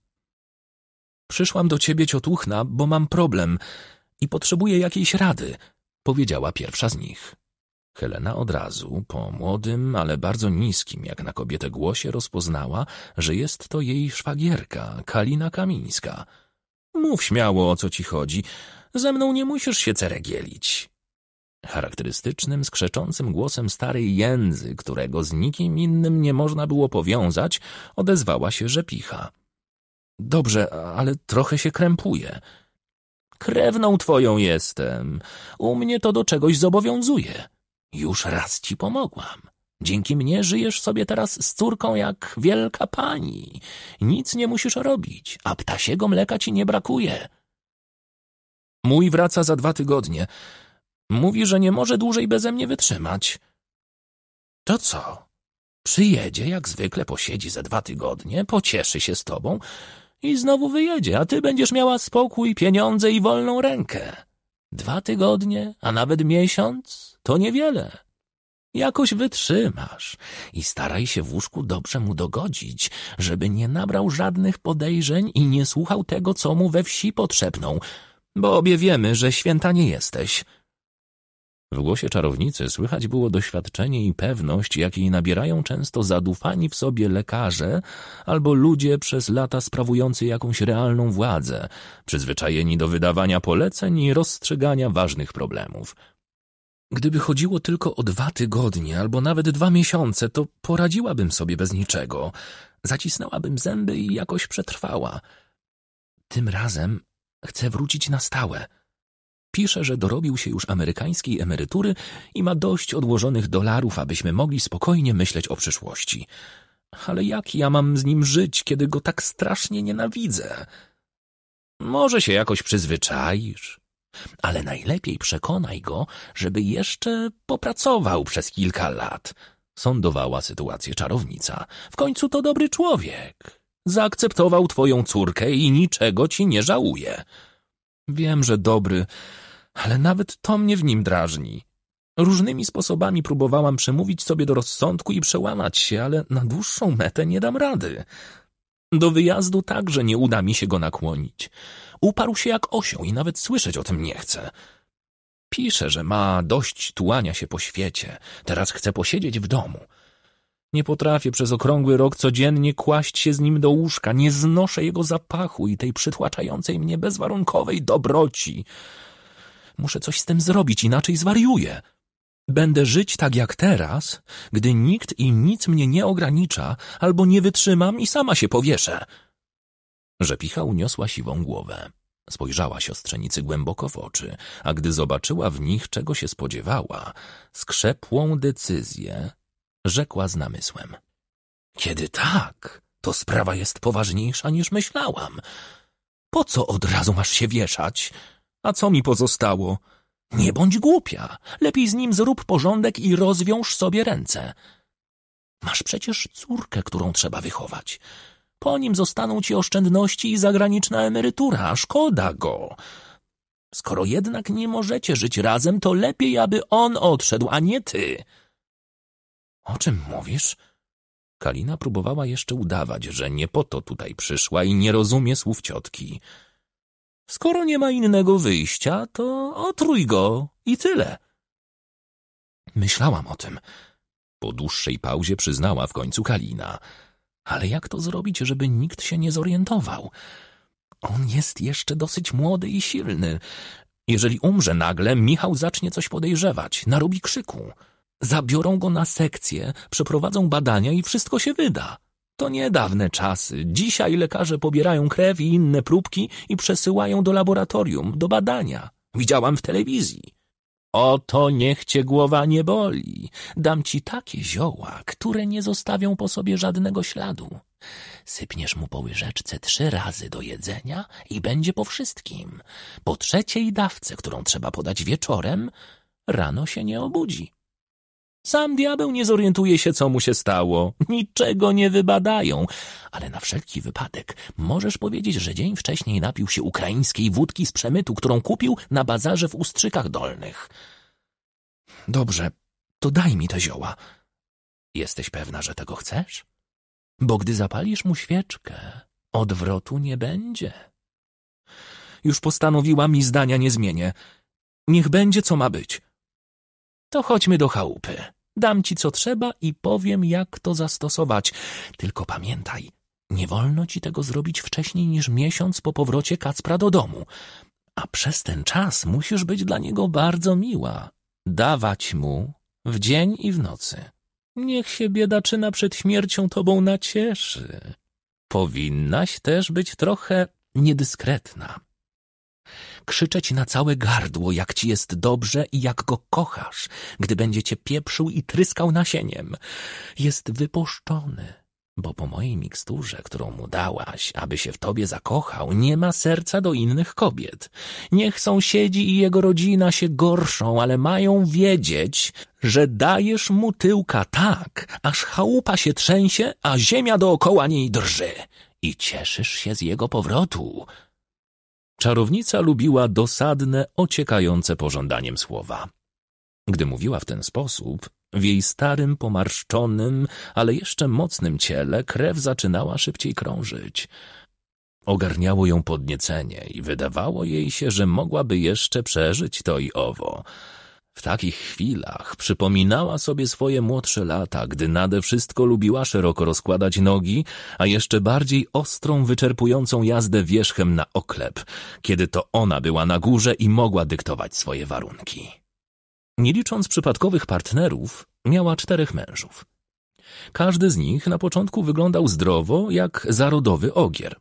A: Przyszłam do ciebie, ciotuchna, bo mam problem i potrzebuję jakiejś rady, powiedziała pierwsza z nich. Helena od razu, po młodym, ale bardzo niskim jak na kobietę głosie, rozpoznała, że jest to jej szwagierka, Kalina Kamińska. Mów śmiało, o co ci chodzi. Ze mną nie musisz się ceregielić. Charakterystycznym, skrzeczącym głosem starej jędzy, którego z nikim innym nie można było powiązać, odezwała się rzepicha. Dobrze, ale trochę się krępuje. Krewną twoją jestem. U mnie to do czegoś zobowiązuje. Już raz ci pomogłam. Dzięki mnie żyjesz sobie teraz z córką jak wielka pani. Nic nie musisz robić, a ptasiego mleka ci nie brakuje. Mój wraca za dwa tygodnie. Mówi, że nie może dłużej beze mnie wytrzymać. To co? Przyjedzie, jak zwykle posiedzi ze dwa tygodnie, pocieszy się z tobą i znowu wyjedzie, a ty będziesz miała spokój, pieniądze i wolną rękę. Dwa tygodnie, a nawet miesiąc to niewiele. Jakoś wytrzymasz i staraj się w łóżku dobrze mu dogodzić, żeby nie nabrał żadnych podejrzeń i nie słuchał tego, co mu we wsi potrzebną, bo obie wiemy, że święta nie jesteś. W głosie czarownicy słychać było doświadczenie i pewność, jakiej nabierają często zadufani w sobie lekarze albo ludzie przez lata sprawujący jakąś realną władzę, przyzwyczajeni do wydawania poleceń i rozstrzygania ważnych problemów. Gdyby chodziło tylko o dwa tygodnie albo nawet dwa miesiące, to poradziłabym sobie bez niczego. Zacisnęłabym zęby i jakoś przetrwała. Tym razem chcę wrócić na stałe. Pisze, że dorobił się już amerykańskiej emerytury i ma dość odłożonych dolarów, abyśmy mogli spokojnie myśleć o przyszłości. Ale jak ja mam z nim żyć, kiedy go tak strasznie nienawidzę? Może się jakoś przyzwyczaisz, ale najlepiej przekonaj go, żeby jeszcze popracował przez kilka lat. Sądowała sytuację czarownica. W końcu to dobry człowiek. Zaakceptował twoją córkę i niczego ci nie żałuje. Wiem, że dobry, ale nawet to mnie w nim drażni. Różnymi sposobami próbowałam przemówić sobie do rozsądku i przełamać się, ale na dłuższą metę nie dam rady. Do wyjazdu także nie uda mi się go nakłonić. Uparł się jak osioł i nawet słyszeć o tym nie chce. Pisze, że ma dość tułania się po świecie. Teraz chce posiedzieć w domu. Nie potrafię przez okrągły rok codziennie kłaść się z nim do łóżka. Nie znoszę jego zapachu i tej przytłaczającej mnie bezwarunkowej dobroci. Muszę coś z tym zrobić, inaczej zwariuję. Będę żyć tak jak teraz, gdy nikt i nic mnie nie ogranicza, albo nie wytrzymam i sama się powieszę. Rzepicha uniosła siwą głowę. Spojrzała siostrzenicy głęboko w oczy, a gdy zobaczyła w nich, czego się spodziewała, skrzepłą decyzję, rzekła z namysłem. Kiedy tak, to sprawa jest poważniejsza niż myślałam. Po co od razu masz się wieszać? A co mi pozostało? Nie bądź głupia. Lepiej z nim zrób porządek i rozwiąż sobie ręce. Masz przecież córkę, którą trzeba wychować. Po nim zostaną ci oszczędności i zagraniczna emerytura, szkoda go. Skoro jednak nie możecie żyć razem, to lepiej, aby on odszedł, a nie ty. O czym mówisz? Kalina próbowała jeszcze udawać, że nie po to tutaj przyszła i nie rozumie słów ciotki. Skoro nie ma innego wyjścia, to otrój go i tyle. Myślałam o tym. Po dłuższej pauzie przyznała w końcu Kalina. Ale jak to zrobić, żeby nikt się nie zorientował? On jest jeszcze dosyć młody i silny. Jeżeli umrze nagle, Michał zacznie coś podejrzewać, narobi krzyku. Zabiorą go na sekcję, przeprowadzą badania i wszystko się wyda. To niedawne czasy. Dzisiaj lekarze pobierają krew i inne próbki i przesyłają do laboratorium, do badania. Widziałam w telewizji. Oto niech cię głowa nie boli. Dam ci takie zioła, które nie zostawią po sobie żadnego śladu. Sypniesz mu po łyżeczce trzy razy do jedzenia i będzie po wszystkim. Po trzeciej dawce, którą trzeba podać wieczorem, rano się nie obudzi. Sam diabeł nie zorientuje się, co mu się stało. Niczego nie wybadają. Ale na wszelki wypadek możesz powiedzieć, że dzień wcześniej napił się ukraińskiej wódki z przemytu, którą kupił na bazarze w Ustrzykach Dolnych. Dobrze, to daj mi te zioła. Jesteś pewna, że tego chcesz? Bo gdy zapalisz mu świeczkę, odwrotu nie będzie. Już postanowiła, mi zdania nie zmienię. Niech będzie, co ma być. To chodźmy do chałupy. Dam ci co trzeba i powiem, jak to zastosować. Tylko pamiętaj, nie wolno ci tego zrobić wcześniej niż miesiąc po powrocie Kacpra do domu. A przez ten czas musisz być dla niego bardzo miła. Dawać mu w dzień i w nocy. Niech się biedaczyna przed śmiercią tobą nacieszy. Powinnaś też być trochę niedyskretna krzyczeć na całe gardło, jak ci jest dobrze i jak go kochasz, gdy będzie cię pieprzył i tryskał nasieniem. Jest wypuszczony, bo po mojej miksturze, którą mu dałaś, aby się w tobie zakochał, nie ma serca do innych kobiet. Niech sąsiedzi i jego rodzina się gorszą, ale mają wiedzieć, że dajesz mu tyłka tak, aż chałupa się trzęsie, a ziemia dookoła niej drży. I cieszysz się z jego powrotu. Czarownica lubiła dosadne, ociekające pożądaniem słowa. Gdy mówiła w ten sposób, w jej starym, pomarszczonym, ale jeszcze mocnym ciele krew zaczynała szybciej krążyć. Ogarniało ją podniecenie i wydawało jej się, że mogłaby jeszcze przeżyć to i owo. W takich chwilach przypominała sobie swoje młodsze lata, gdy nade wszystko lubiła szeroko rozkładać nogi, a jeszcze bardziej ostrą, wyczerpującą jazdę wierzchem na oklep, kiedy to ona była na górze i mogła dyktować swoje warunki. Nie licząc przypadkowych partnerów, miała czterech mężów. Każdy z nich na początku wyglądał zdrowo, jak zarodowy ogier.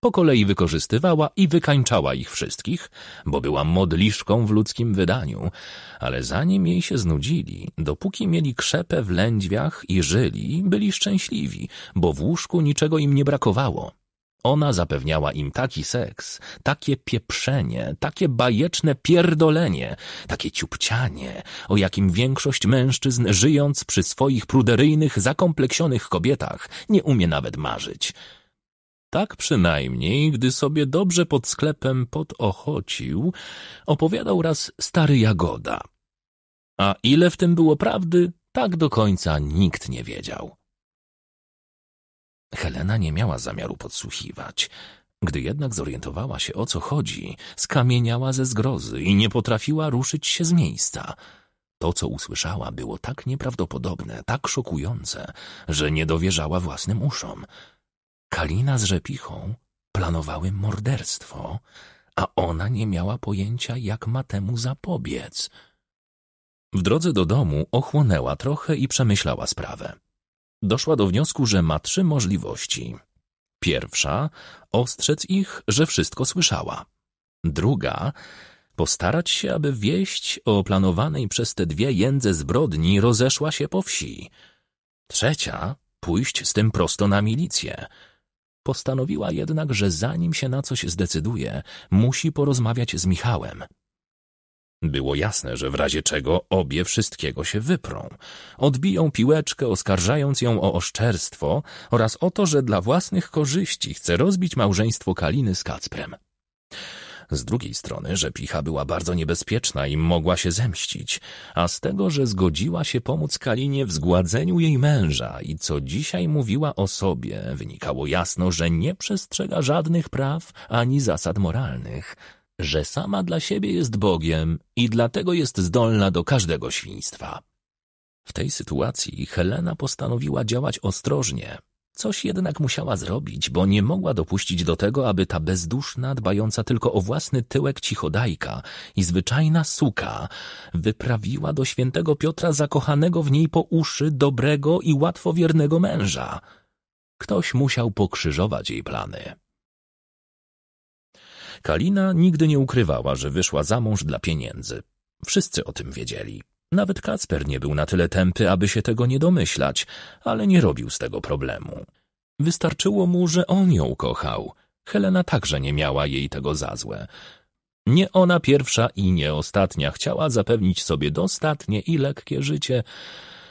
A: Po kolei wykorzystywała i wykańczała ich wszystkich, bo była modliszką w ludzkim wydaniu, ale zanim jej się znudzili, dopóki mieli krzepę w lędźwiach i żyli, byli szczęśliwi, bo w łóżku niczego im nie brakowało. Ona zapewniała im taki seks, takie pieprzenie, takie bajeczne pierdolenie, takie ciupcianie, o jakim większość mężczyzn żyjąc przy swoich pruderyjnych, zakompleksionych kobietach nie umie nawet marzyć – tak przynajmniej, gdy sobie dobrze pod sklepem podochocił, opowiadał raz stary Jagoda. A ile w tym było prawdy, tak do końca nikt nie wiedział. Helena nie miała zamiaru podsłuchiwać. Gdy jednak zorientowała się, o co chodzi, skamieniała ze zgrozy i nie potrafiła ruszyć się z miejsca. To, co usłyszała, było tak nieprawdopodobne, tak szokujące, że nie dowierzała własnym uszom. Kalina z Rzepichą planowały morderstwo, a ona nie miała pojęcia, jak ma temu zapobiec. W drodze do domu ochłonęła trochę i przemyślała sprawę. Doszła do wniosku, że ma trzy możliwości. Pierwsza ostrzec ich, że wszystko słyszała. Druga postarać się, aby wieść o planowanej przez te dwie jędze zbrodni rozeszła się po wsi. Trzecia pójść z tym prosto na milicję. Postanowiła jednak, że zanim się na coś zdecyduje, musi porozmawiać z Michałem. Było jasne, że w razie czego obie wszystkiego się wyprą. Odbiją piłeczkę, oskarżając ją o oszczerstwo oraz o to, że dla własnych korzyści chce rozbić małżeństwo Kaliny z Kacprem z drugiej strony, że Picha była bardzo niebezpieczna i mogła się zemścić, a z tego, że zgodziła się pomóc Kalinie w zgładzeniu jej męża i co dzisiaj mówiła o sobie, wynikało jasno, że nie przestrzega żadnych praw ani zasad moralnych, że sama dla siebie jest Bogiem i dlatego jest zdolna do każdego świństwa. W tej sytuacji Helena postanowiła działać ostrożnie, Coś jednak musiała zrobić, bo nie mogła dopuścić do tego, aby ta bezduszna, dbająca tylko o własny tyłek cichodajka i zwyczajna suka wyprawiła do świętego Piotra zakochanego w niej po uszy dobrego i łatwowiernego męża. Ktoś musiał pokrzyżować jej plany. Kalina nigdy nie ukrywała, że wyszła za mąż dla pieniędzy. Wszyscy o tym wiedzieli. Nawet Kacper nie był na tyle tępy, aby się tego nie domyślać, ale nie robił z tego problemu. Wystarczyło mu, że on ją kochał. Helena także nie miała jej tego za złe. Nie ona pierwsza i nie ostatnia chciała zapewnić sobie dostatnie i lekkie życie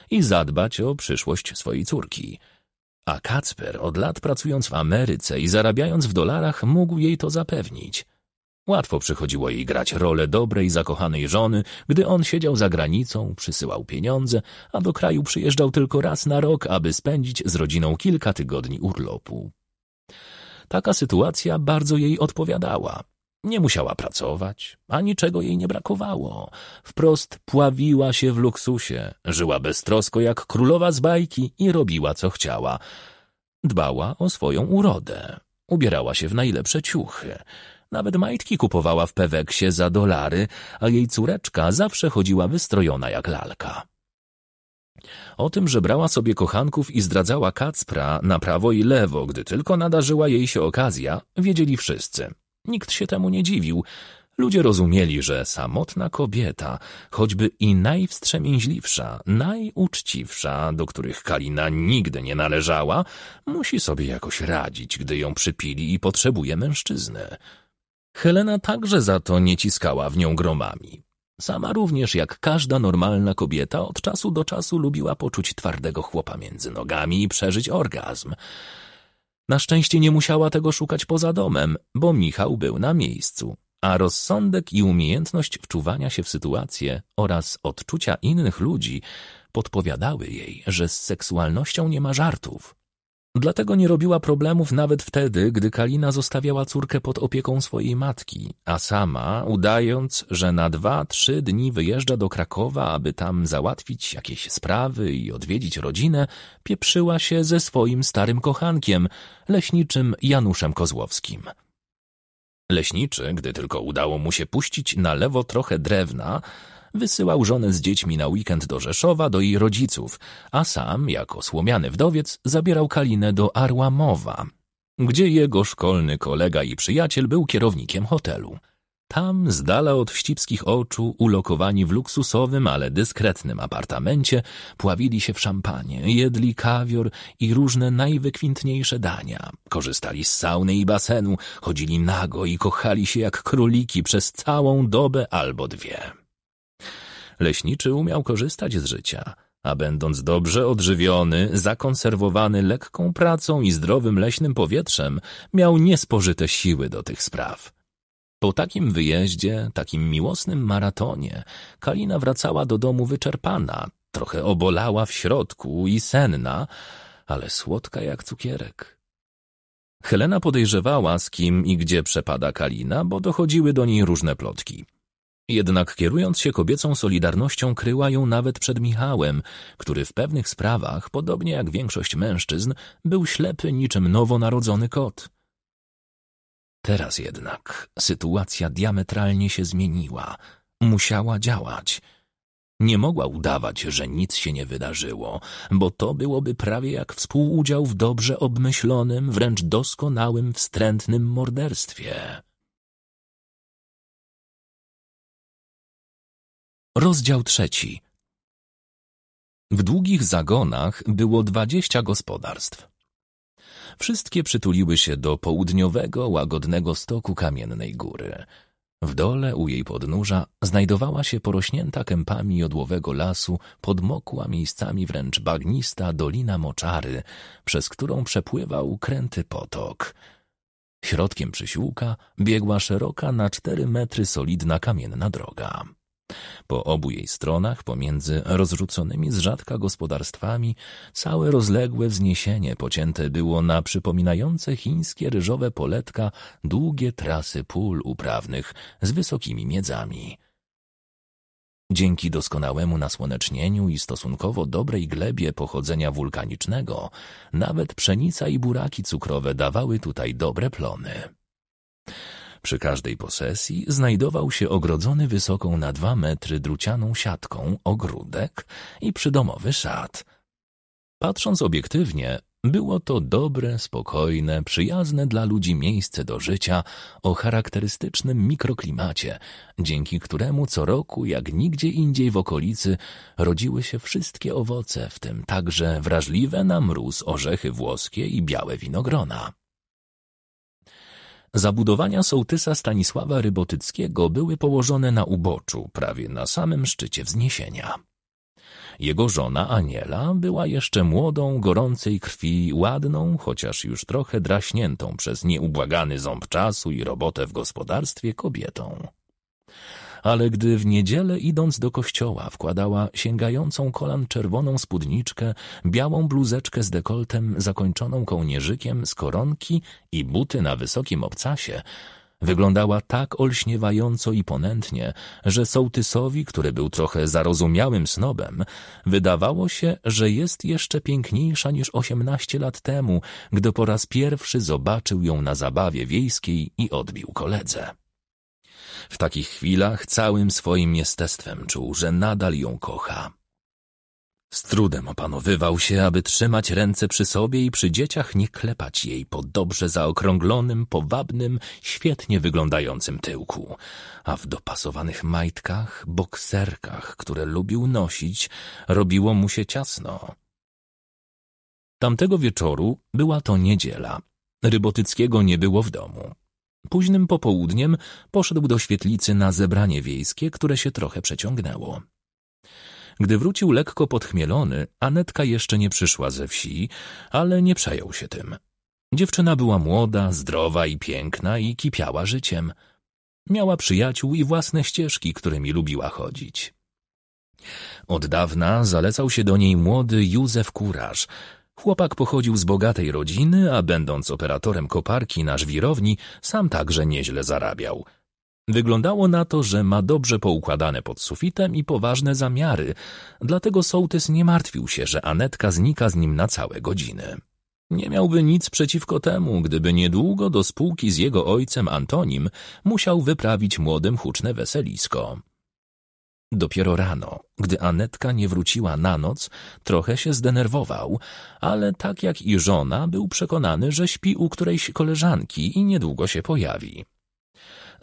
A: i zadbać o przyszłość swojej córki. A Kacper, od lat pracując w Ameryce i zarabiając w dolarach, mógł jej to zapewnić – Łatwo przychodziło jej grać rolę dobrej, zakochanej żony, gdy on siedział za granicą, przysyłał pieniądze, a do kraju przyjeżdżał tylko raz na rok, aby spędzić z rodziną kilka tygodni urlopu. Taka sytuacja bardzo jej odpowiadała. Nie musiała pracować, a niczego jej nie brakowało. Wprost pławiła się w luksusie, żyła beztrosko jak królowa z bajki i robiła co chciała. Dbała o swoją urodę, ubierała się w najlepsze ciuchy. Nawet majtki kupowała w Peweksie za dolary, a jej córeczka zawsze chodziła wystrojona jak lalka. O tym, że brała sobie kochanków i zdradzała Kacpra na prawo i lewo, gdy tylko nadarzyła jej się okazja, wiedzieli wszyscy. Nikt się temu nie dziwił. Ludzie rozumieli, że samotna kobieta, choćby i najwstrzemięźliwsza, najuczciwsza, do których Kalina nigdy nie należała, musi sobie jakoś radzić, gdy ją przypili i potrzebuje mężczyzny. Helena także za to nie ciskała w nią gromami. Sama również, jak każda normalna kobieta, od czasu do czasu lubiła poczuć twardego chłopa między nogami i przeżyć orgazm. Na szczęście nie musiała tego szukać poza domem, bo Michał był na miejscu, a rozsądek i umiejętność wczuwania się w sytuację oraz odczucia innych ludzi podpowiadały jej, że z seksualnością nie ma żartów, Dlatego nie robiła problemów nawet wtedy, gdy Kalina zostawiała córkę pod opieką swojej matki, a sama, udając, że na dwa, trzy dni wyjeżdża do Krakowa, aby tam załatwić jakieś sprawy i odwiedzić rodzinę, pieprzyła się ze swoim starym kochankiem, leśniczym Januszem Kozłowskim. Leśniczy, gdy tylko udało mu się puścić na lewo trochę drewna, wysyłał żonę z dziećmi na weekend do Rzeszowa do jej rodziców, a sam, jako słomiany wdowiec, zabierał Kalinę do Arłamowa, gdzie jego szkolny kolega i przyjaciel był kierownikiem hotelu. Tam, z dala od wścibskich oczu, ulokowani w luksusowym, ale dyskretnym apartamencie, pławili się w szampanie, jedli kawior i różne najwykwintniejsze dania. Korzystali z sauny i basenu, chodzili nago i kochali się jak króliki przez całą dobę albo dwie leśniczy umiał korzystać z życia, a będąc dobrze odżywiony, zakonserwowany lekką pracą i zdrowym leśnym powietrzem, miał niespożyte siły do tych spraw. Po takim wyjeździe, takim miłosnym maratonie, Kalina wracała do domu wyczerpana, trochę obolała w środku i senna, ale słodka jak cukierek. Helena podejrzewała, z kim i gdzie przepada Kalina, bo dochodziły do niej różne plotki. Jednak kierując się kobiecą solidarnością kryła ją nawet przed Michałem, który w pewnych sprawach, podobnie jak większość mężczyzn, był ślepy niczym nowonarodzony kot. Teraz jednak sytuacja diametralnie się zmieniła. Musiała działać. Nie mogła udawać, że nic się nie wydarzyło, bo to byłoby prawie jak współudział w dobrze obmyślonym, wręcz doskonałym, wstrętnym morderstwie. Rozdział trzeci. W długich zagonach było dwadzieścia gospodarstw. Wszystkie przytuliły się do południowego, łagodnego stoku kamiennej góry. W dole u jej podnóża znajdowała się porośnięta kępami jodłowego lasu, podmokła miejscami wręcz bagnista dolina moczary, przez którą przepływał kręty potok. Środkiem przysiłka biegła szeroka na cztery metry solidna kamienna droga. Po obu jej stronach, pomiędzy rozrzuconymi z rzadka gospodarstwami, całe rozległe wzniesienie pocięte było na przypominające chińskie ryżowe poletka długie trasy pól uprawnych z wysokimi miedzami. Dzięki doskonałemu nasłonecznieniu i stosunkowo dobrej glebie pochodzenia wulkanicznego, nawet pszenica i buraki cukrowe dawały tutaj dobre plony. Przy każdej posesji znajdował się ogrodzony wysoką na dwa metry drucianą siatką ogródek i przydomowy szat. Patrząc obiektywnie, było to dobre, spokojne, przyjazne dla ludzi miejsce do życia o charakterystycznym mikroklimacie, dzięki któremu co roku, jak nigdzie indziej w okolicy, rodziły się wszystkie owoce, w tym także wrażliwe na mróz orzechy włoskie i białe winogrona. Zabudowania sołtysa Stanisława Rybotyckiego były położone na uboczu, prawie na samym szczycie wzniesienia. Jego żona Aniela była jeszcze młodą, gorącej krwi, ładną, chociaż już trochę draśniętą przez nieubłagany ząb czasu i robotę w gospodarstwie kobietą ale gdy w niedzielę idąc do kościoła wkładała sięgającą kolan czerwoną spódniczkę, białą bluzeczkę z dekoltem zakończoną kołnierzykiem z koronki i buty na wysokim obcasie, Wyglądała tak olśniewająco i ponętnie, że sołtysowi, który był trochę zarozumiałym snobem, wydawało się, że jest jeszcze piękniejsza niż osiemnaście lat temu, gdy po raz pierwszy zobaczył ją na zabawie wiejskiej i odbił koledze. W takich chwilach całym swoim jestestwem czuł, że nadal ją kocha. Z trudem opanowywał się, aby trzymać ręce przy sobie i przy dzieciach nie klepać jej po dobrze zaokrąglonym, powabnym, świetnie wyglądającym tyłku, a w dopasowanych majtkach, bokserkach, które lubił nosić, robiło mu się ciasno. Tamtego wieczoru była to niedziela. Rybotyckiego nie było w domu. Późnym popołudniem poszedł do świetlicy na zebranie wiejskie, które się trochę przeciągnęło. Gdy wrócił lekko podchmielony, Anetka jeszcze nie przyszła ze wsi, ale nie przejął się tym. Dziewczyna była młoda, zdrowa i piękna i kipiała życiem. Miała przyjaciół i własne ścieżki, którymi lubiła chodzić. Od dawna zalecał się do niej młody Józef Kuraż, Chłopak pochodził z bogatej rodziny, a będąc operatorem koparki na żwirowni, sam także nieźle zarabiał. Wyglądało na to, że ma dobrze poukładane pod sufitem i poważne zamiary, dlatego sołtys nie martwił się, że Anetka znika z nim na całe godziny. Nie miałby nic przeciwko temu, gdyby niedługo do spółki z jego ojcem Antonim musiał wyprawić młodym huczne weselisko. Dopiero rano, gdy Anetka nie wróciła na noc, trochę się zdenerwował, ale tak jak i żona był przekonany, że śpi u którejś koleżanki i niedługo się pojawi.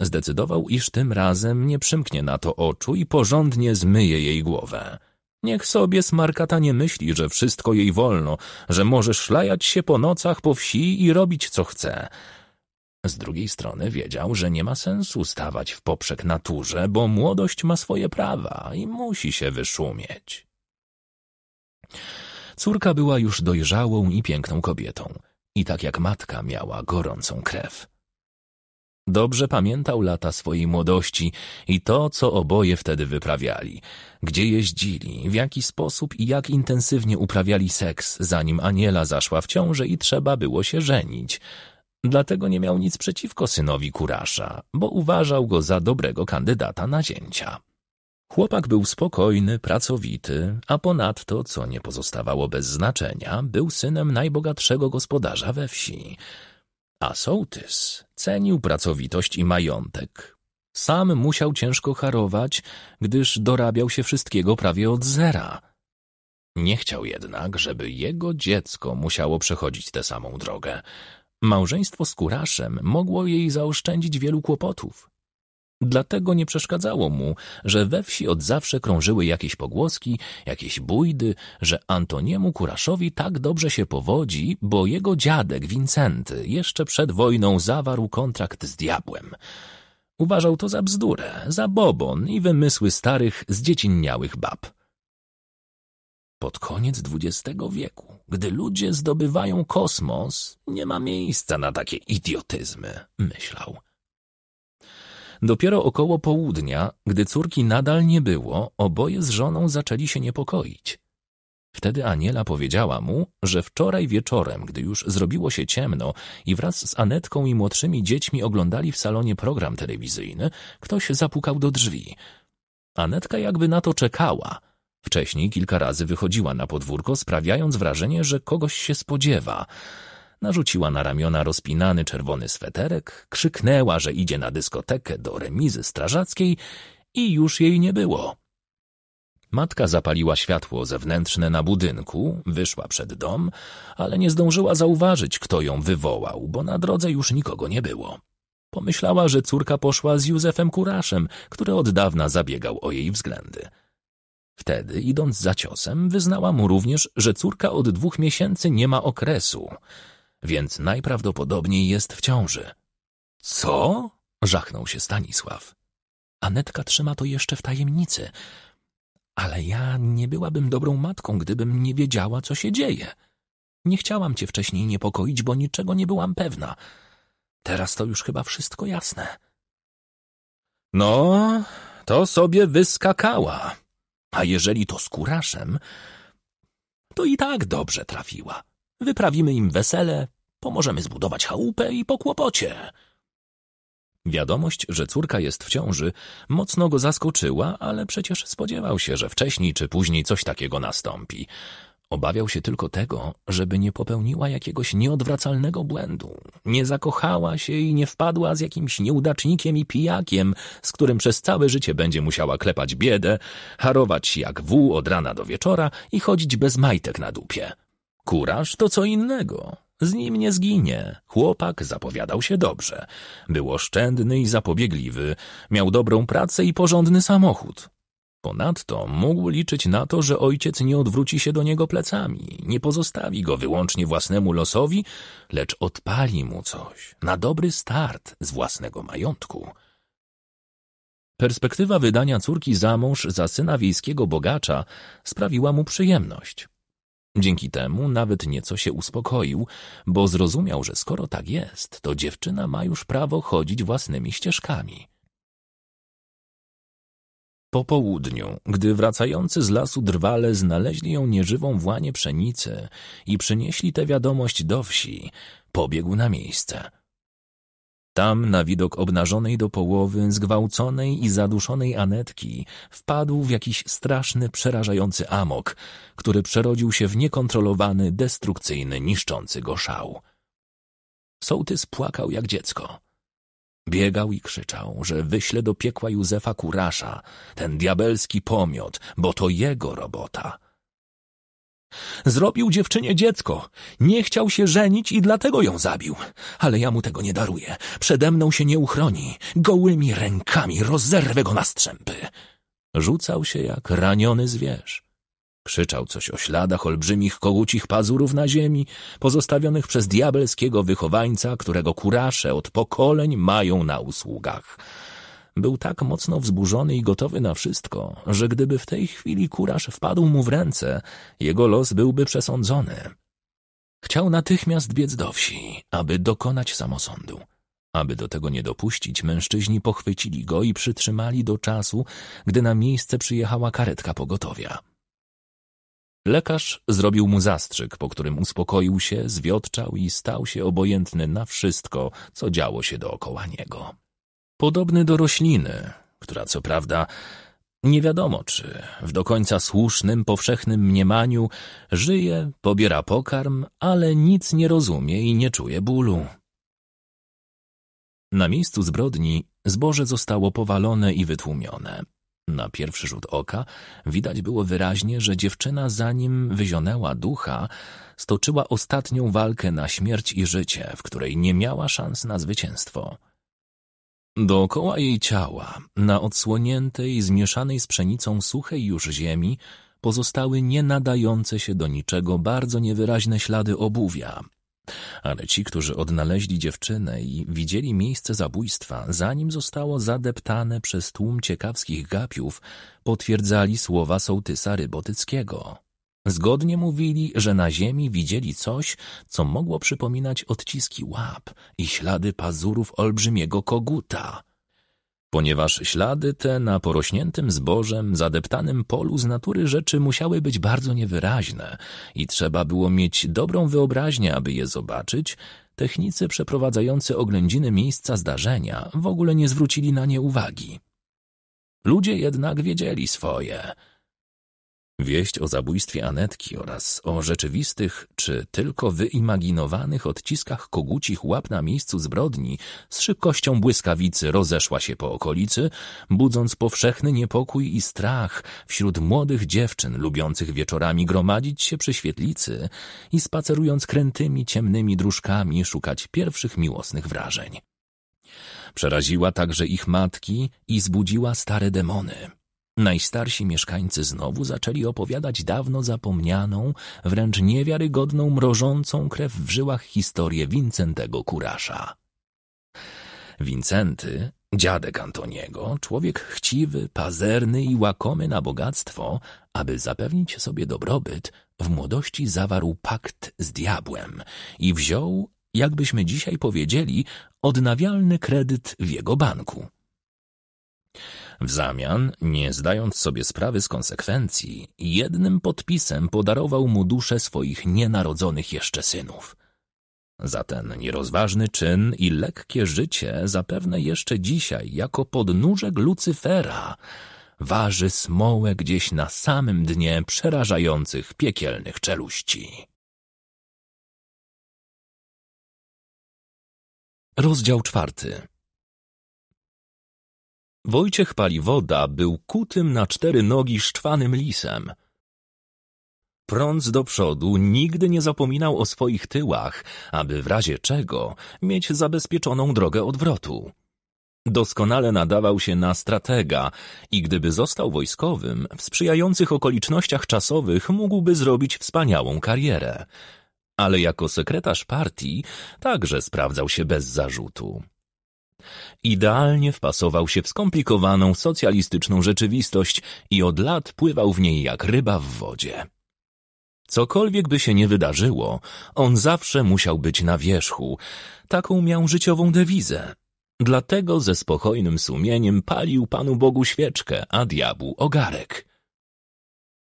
A: Zdecydował, iż tym razem nie przymknie na to oczu i porządnie zmyje jej głowę. Niech sobie smarkata nie myśli, że wszystko jej wolno, że może szlajać się po nocach po wsi i robić co chce. Z drugiej strony wiedział, że nie ma sensu stawać w poprzek naturze, bo młodość ma swoje prawa i musi się wyszumieć. Córka była już dojrzałą i piękną kobietą i tak jak matka miała gorącą krew. Dobrze pamiętał lata swojej młodości i to, co oboje wtedy wyprawiali, gdzie jeździli, w jaki sposób i jak intensywnie uprawiali seks, zanim Aniela zaszła w ciążę i trzeba było się żenić, Dlatego nie miał nic przeciwko synowi Kurasza, bo uważał go za dobrego kandydata na zięcia. Chłopak był spokojny, pracowity, a ponadto, co nie pozostawało bez znaczenia, był synem najbogatszego gospodarza we wsi. A sołtys cenił pracowitość i majątek. Sam musiał ciężko harować, gdyż dorabiał się wszystkiego prawie od zera. Nie chciał jednak, żeby jego dziecko musiało przechodzić tę samą drogę. Małżeństwo z Kuraszem mogło jej zaoszczędzić wielu kłopotów. Dlatego nie przeszkadzało mu, że we wsi od zawsze krążyły jakieś pogłoski, jakieś bójdy, że Antoniemu Kuraszowi tak dobrze się powodzi, bo jego dziadek Wincenty jeszcze przed wojną zawarł kontrakt z diabłem. Uważał to za bzdurę, za bobon i wymysły starych, zdziecinniałych bab. Pod koniec XX wieku gdy ludzie zdobywają kosmos, nie ma miejsca na takie idiotyzmy, myślał. Dopiero około południa, gdy córki nadal nie było, oboje z żoną zaczęli się niepokoić. Wtedy Aniela powiedziała mu, że wczoraj wieczorem, gdy już zrobiło się ciemno i wraz z Anetką i młodszymi dziećmi oglądali w salonie program telewizyjny, ktoś zapukał do drzwi. Anetka jakby na to czekała – Wcześniej kilka razy wychodziła na podwórko, sprawiając wrażenie, że kogoś się spodziewa. Narzuciła na ramiona rozpinany czerwony sweterek, krzyknęła, że idzie na dyskotekę do remizy strażackiej i już jej nie było. Matka zapaliła światło zewnętrzne na budynku, wyszła przed dom, ale nie zdążyła zauważyć, kto ją wywołał, bo na drodze już nikogo nie było. Pomyślała, że córka poszła z Józefem Kuraszem, który od dawna zabiegał o jej względy. Wtedy, idąc za ciosem, wyznała mu również, że córka od dwóch miesięcy nie ma okresu, więc najprawdopodobniej jest w ciąży. Co? żachnął się Stanisław. Anetka trzyma to jeszcze w tajemnicy, ale ja nie byłabym dobrą matką, gdybym nie wiedziała, co się dzieje. Nie chciałam cię wcześniej niepokoić, bo niczego nie byłam pewna. Teraz to już chyba wszystko jasne. No, to sobie wyskakała, a jeżeli to z kuraszem, to i tak dobrze trafiła. Wyprawimy im wesele, pomożemy zbudować chałupę i po kłopocie. Wiadomość, że córka jest w ciąży, mocno go zaskoczyła, ale przecież spodziewał się, że wcześniej czy później coś takiego nastąpi. Obawiał się tylko tego, żeby nie popełniła jakiegoś nieodwracalnego błędu, nie zakochała się i nie wpadła z jakimś nieudacznikiem i pijakiem, z którym przez całe życie będzie musiała klepać biedę, harować jak wół od rana do wieczora i chodzić bez majtek na dupie. Kuraż to co innego. Z nim nie zginie. Chłopak zapowiadał się dobrze. Był oszczędny i zapobiegliwy, miał dobrą pracę i porządny samochód. Ponadto mógł liczyć na to, że ojciec nie odwróci się do niego plecami, nie pozostawi go wyłącznie własnemu losowi, lecz odpali mu coś na dobry start z własnego majątku. Perspektywa wydania córki za mąż za syna wiejskiego bogacza sprawiła mu przyjemność. Dzięki temu nawet nieco się uspokoił, bo zrozumiał, że skoro tak jest, to dziewczyna ma już prawo chodzić własnymi ścieżkami. Po południu, gdy wracający z lasu drwale znaleźli ją nieżywą w łanie pszenicy i przynieśli tę wiadomość do wsi, pobiegł na miejsce. Tam, na widok obnażonej do połowy, zgwałconej i zaduszonej Anetki, wpadł w jakiś straszny, przerażający amok, który przerodził się w niekontrolowany, destrukcyjny, niszczący go szał. Sołtys płakał jak dziecko. Biegał i krzyczał, że wyśle do piekła Józefa Kurasza, ten diabelski pomiot, bo to jego robota. Zrobił dziewczynie dziecko. Nie chciał się żenić i dlatego ją zabił. Ale ja mu tego nie daruję. Przede mną się nie uchroni. Gołymi rękami rozerwę go na strzępy. Rzucał się jak raniony zwierz. Krzyczał coś o śladach olbrzymich kogucich pazurów na ziemi, pozostawionych przez diabelskiego wychowańca, którego kurasze od pokoleń mają na usługach. Był tak mocno wzburzony i gotowy na wszystko, że gdyby w tej chwili kurasz wpadł mu w ręce, jego los byłby przesądzony. Chciał natychmiast biec do wsi, aby dokonać samosądu. Aby do tego nie dopuścić, mężczyźni pochwycili go i przytrzymali do czasu, gdy na miejsce przyjechała karetka pogotowia. Lekarz zrobił mu zastrzyk, po którym uspokoił się, zwiotczał i stał się obojętny na wszystko, co działo się dookoła niego. Podobny do rośliny, która co prawda nie wiadomo czy w do końca słusznym, powszechnym mniemaniu żyje, pobiera pokarm, ale nic nie rozumie i nie czuje bólu. Na miejscu zbrodni zboże zostało powalone i wytłumione. Na pierwszy rzut oka widać było wyraźnie, że dziewczyna zanim wyzionęła ducha, stoczyła ostatnią walkę na śmierć i życie, w której nie miała szans na zwycięstwo. Dookoła jej ciała, na odsłoniętej, zmieszanej z pszenicą suchej już ziemi, pozostały nie nadające się do niczego bardzo niewyraźne ślady obuwia, ale ci, którzy odnaleźli dziewczynę i widzieli miejsce zabójstwa, zanim zostało zadeptane przez tłum ciekawskich gapiów, potwierdzali słowa sołtysa Rybotyckiego. Zgodnie mówili, że na ziemi widzieli coś, co mogło przypominać odciski łap i ślady pazurów olbrzymiego koguta – ponieważ ślady te na porośniętym zbożem, zadeptanym polu z natury rzeczy musiały być bardzo niewyraźne i trzeba było mieć dobrą wyobraźnię, aby je zobaczyć, technicy przeprowadzający oględziny miejsca zdarzenia w ogóle nie zwrócili na nie uwagi. Ludzie jednak wiedzieli swoje – Wieść o zabójstwie Anetki oraz o rzeczywistych czy tylko wyimaginowanych odciskach kogucich łap na miejscu zbrodni z szybkością błyskawicy rozeszła się po okolicy, budząc powszechny niepokój i strach wśród młodych dziewczyn lubiących wieczorami gromadzić się przy świetlicy i spacerując krętymi, ciemnymi dróżkami szukać pierwszych miłosnych wrażeń. Przeraziła także ich matki i zbudziła stare demony. Najstarsi mieszkańcy znowu zaczęli opowiadać dawno zapomnianą, wręcz niewiarygodną, mrożącą krew w żyłach historię Wincentego Kurasza. Wincenty, dziadek Antoniego, człowiek chciwy, pazerny i łakomy na bogactwo, aby zapewnić sobie dobrobyt, w młodości zawarł pakt z diabłem i wziął, jakbyśmy dzisiaj powiedzieli, odnawialny kredyt w jego banku. W zamian, nie zdając sobie sprawy z konsekwencji, jednym podpisem podarował mu duszę swoich nienarodzonych jeszcze synów. Za ten nierozważny czyn i lekkie życie zapewne jeszcze dzisiaj jako podnóżek Lucyfera waży smołę gdzieś na samym dnie przerażających piekielnych czeluści. Rozdział czwarty Wojciech Paliwoda był kutym na cztery nogi szczwanym lisem. Prąc do przodu nigdy nie zapominał o swoich tyłach, aby w razie czego mieć zabezpieczoną drogę odwrotu. Doskonale nadawał się na stratega i gdyby został wojskowym, w sprzyjających okolicznościach czasowych mógłby zrobić wspaniałą karierę. Ale jako sekretarz partii także sprawdzał się bez zarzutu. Idealnie wpasował się w skomplikowaną socjalistyczną rzeczywistość i od lat pływał w niej jak ryba w wodzie. Cokolwiek by się nie wydarzyło, on zawsze musiał być na wierzchu. Taką miał życiową dewizę. Dlatego ze spokojnym sumieniem palił Panu Bogu świeczkę, a diabłu ogarek.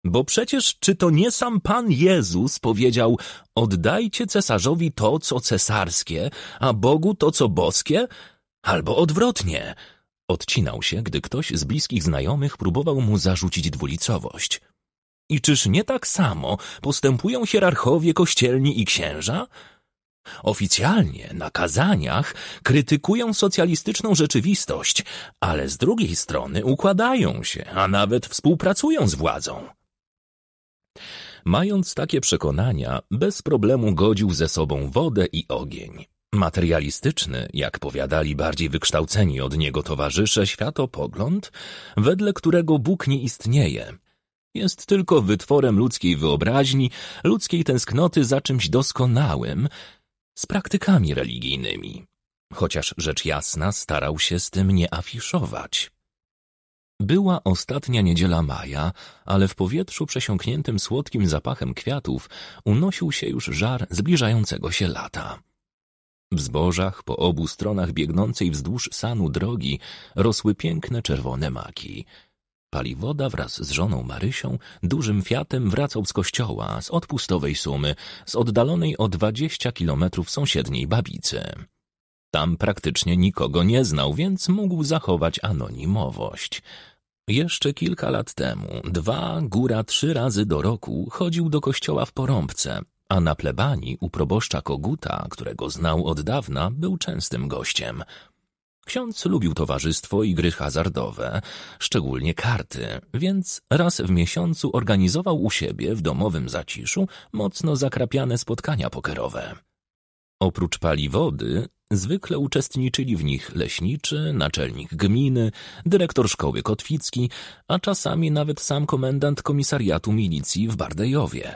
A: Bo przecież czy to nie sam Pan Jezus powiedział: Oddajcie cesarzowi to, co cesarskie, a Bogu to, co boskie? Albo odwrotnie. Odcinał się, gdy ktoś z bliskich znajomych próbował mu zarzucić dwulicowość. I czyż nie tak samo postępują hierarchowie kościelni i księża? Oficjalnie na kazaniach krytykują socjalistyczną rzeczywistość, ale z drugiej strony układają się, a nawet współpracują z władzą. Mając takie przekonania, bez problemu godził ze sobą wodę i ogień. Materialistyczny, jak powiadali bardziej wykształceni od niego towarzysze, światopogląd, wedle którego Bóg nie istnieje, jest tylko wytworem ludzkiej wyobraźni, ludzkiej tęsknoty za czymś doskonałym, z praktykami religijnymi. Chociaż rzecz jasna starał się z tym nie afiszować. Była ostatnia niedziela maja, ale w powietrzu przesiąkniętym słodkim zapachem kwiatów unosił się już żar zbliżającego się lata. W zbożach po obu stronach biegnącej wzdłuż sanu drogi rosły piękne czerwone maki. Paliwoda wraz z żoną Marysią dużym fiatem wracał z kościoła, z odpustowej sumy, z oddalonej o dwadzieścia kilometrów sąsiedniej babicy. Tam praktycznie nikogo nie znał, więc mógł zachować anonimowość. Jeszcze kilka lat temu, dwa, góra trzy razy do roku, chodził do kościoła w porąbce, a na plebanii u proboszcza Koguta, którego znał od dawna, był częstym gościem. Ksiądz lubił towarzystwo i gry hazardowe, szczególnie karty, więc raz w miesiącu organizował u siebie w domowym zaciszu mocno zakrapiane spotkania pokerowe. Oprócz pali wody, zwykle uczestniczyli w nich leśniczy, naczelnik gminy, dyrektor szkoły Kotwicki, a czasami nawet sam komendant komisariatu milicji w Bardejowie.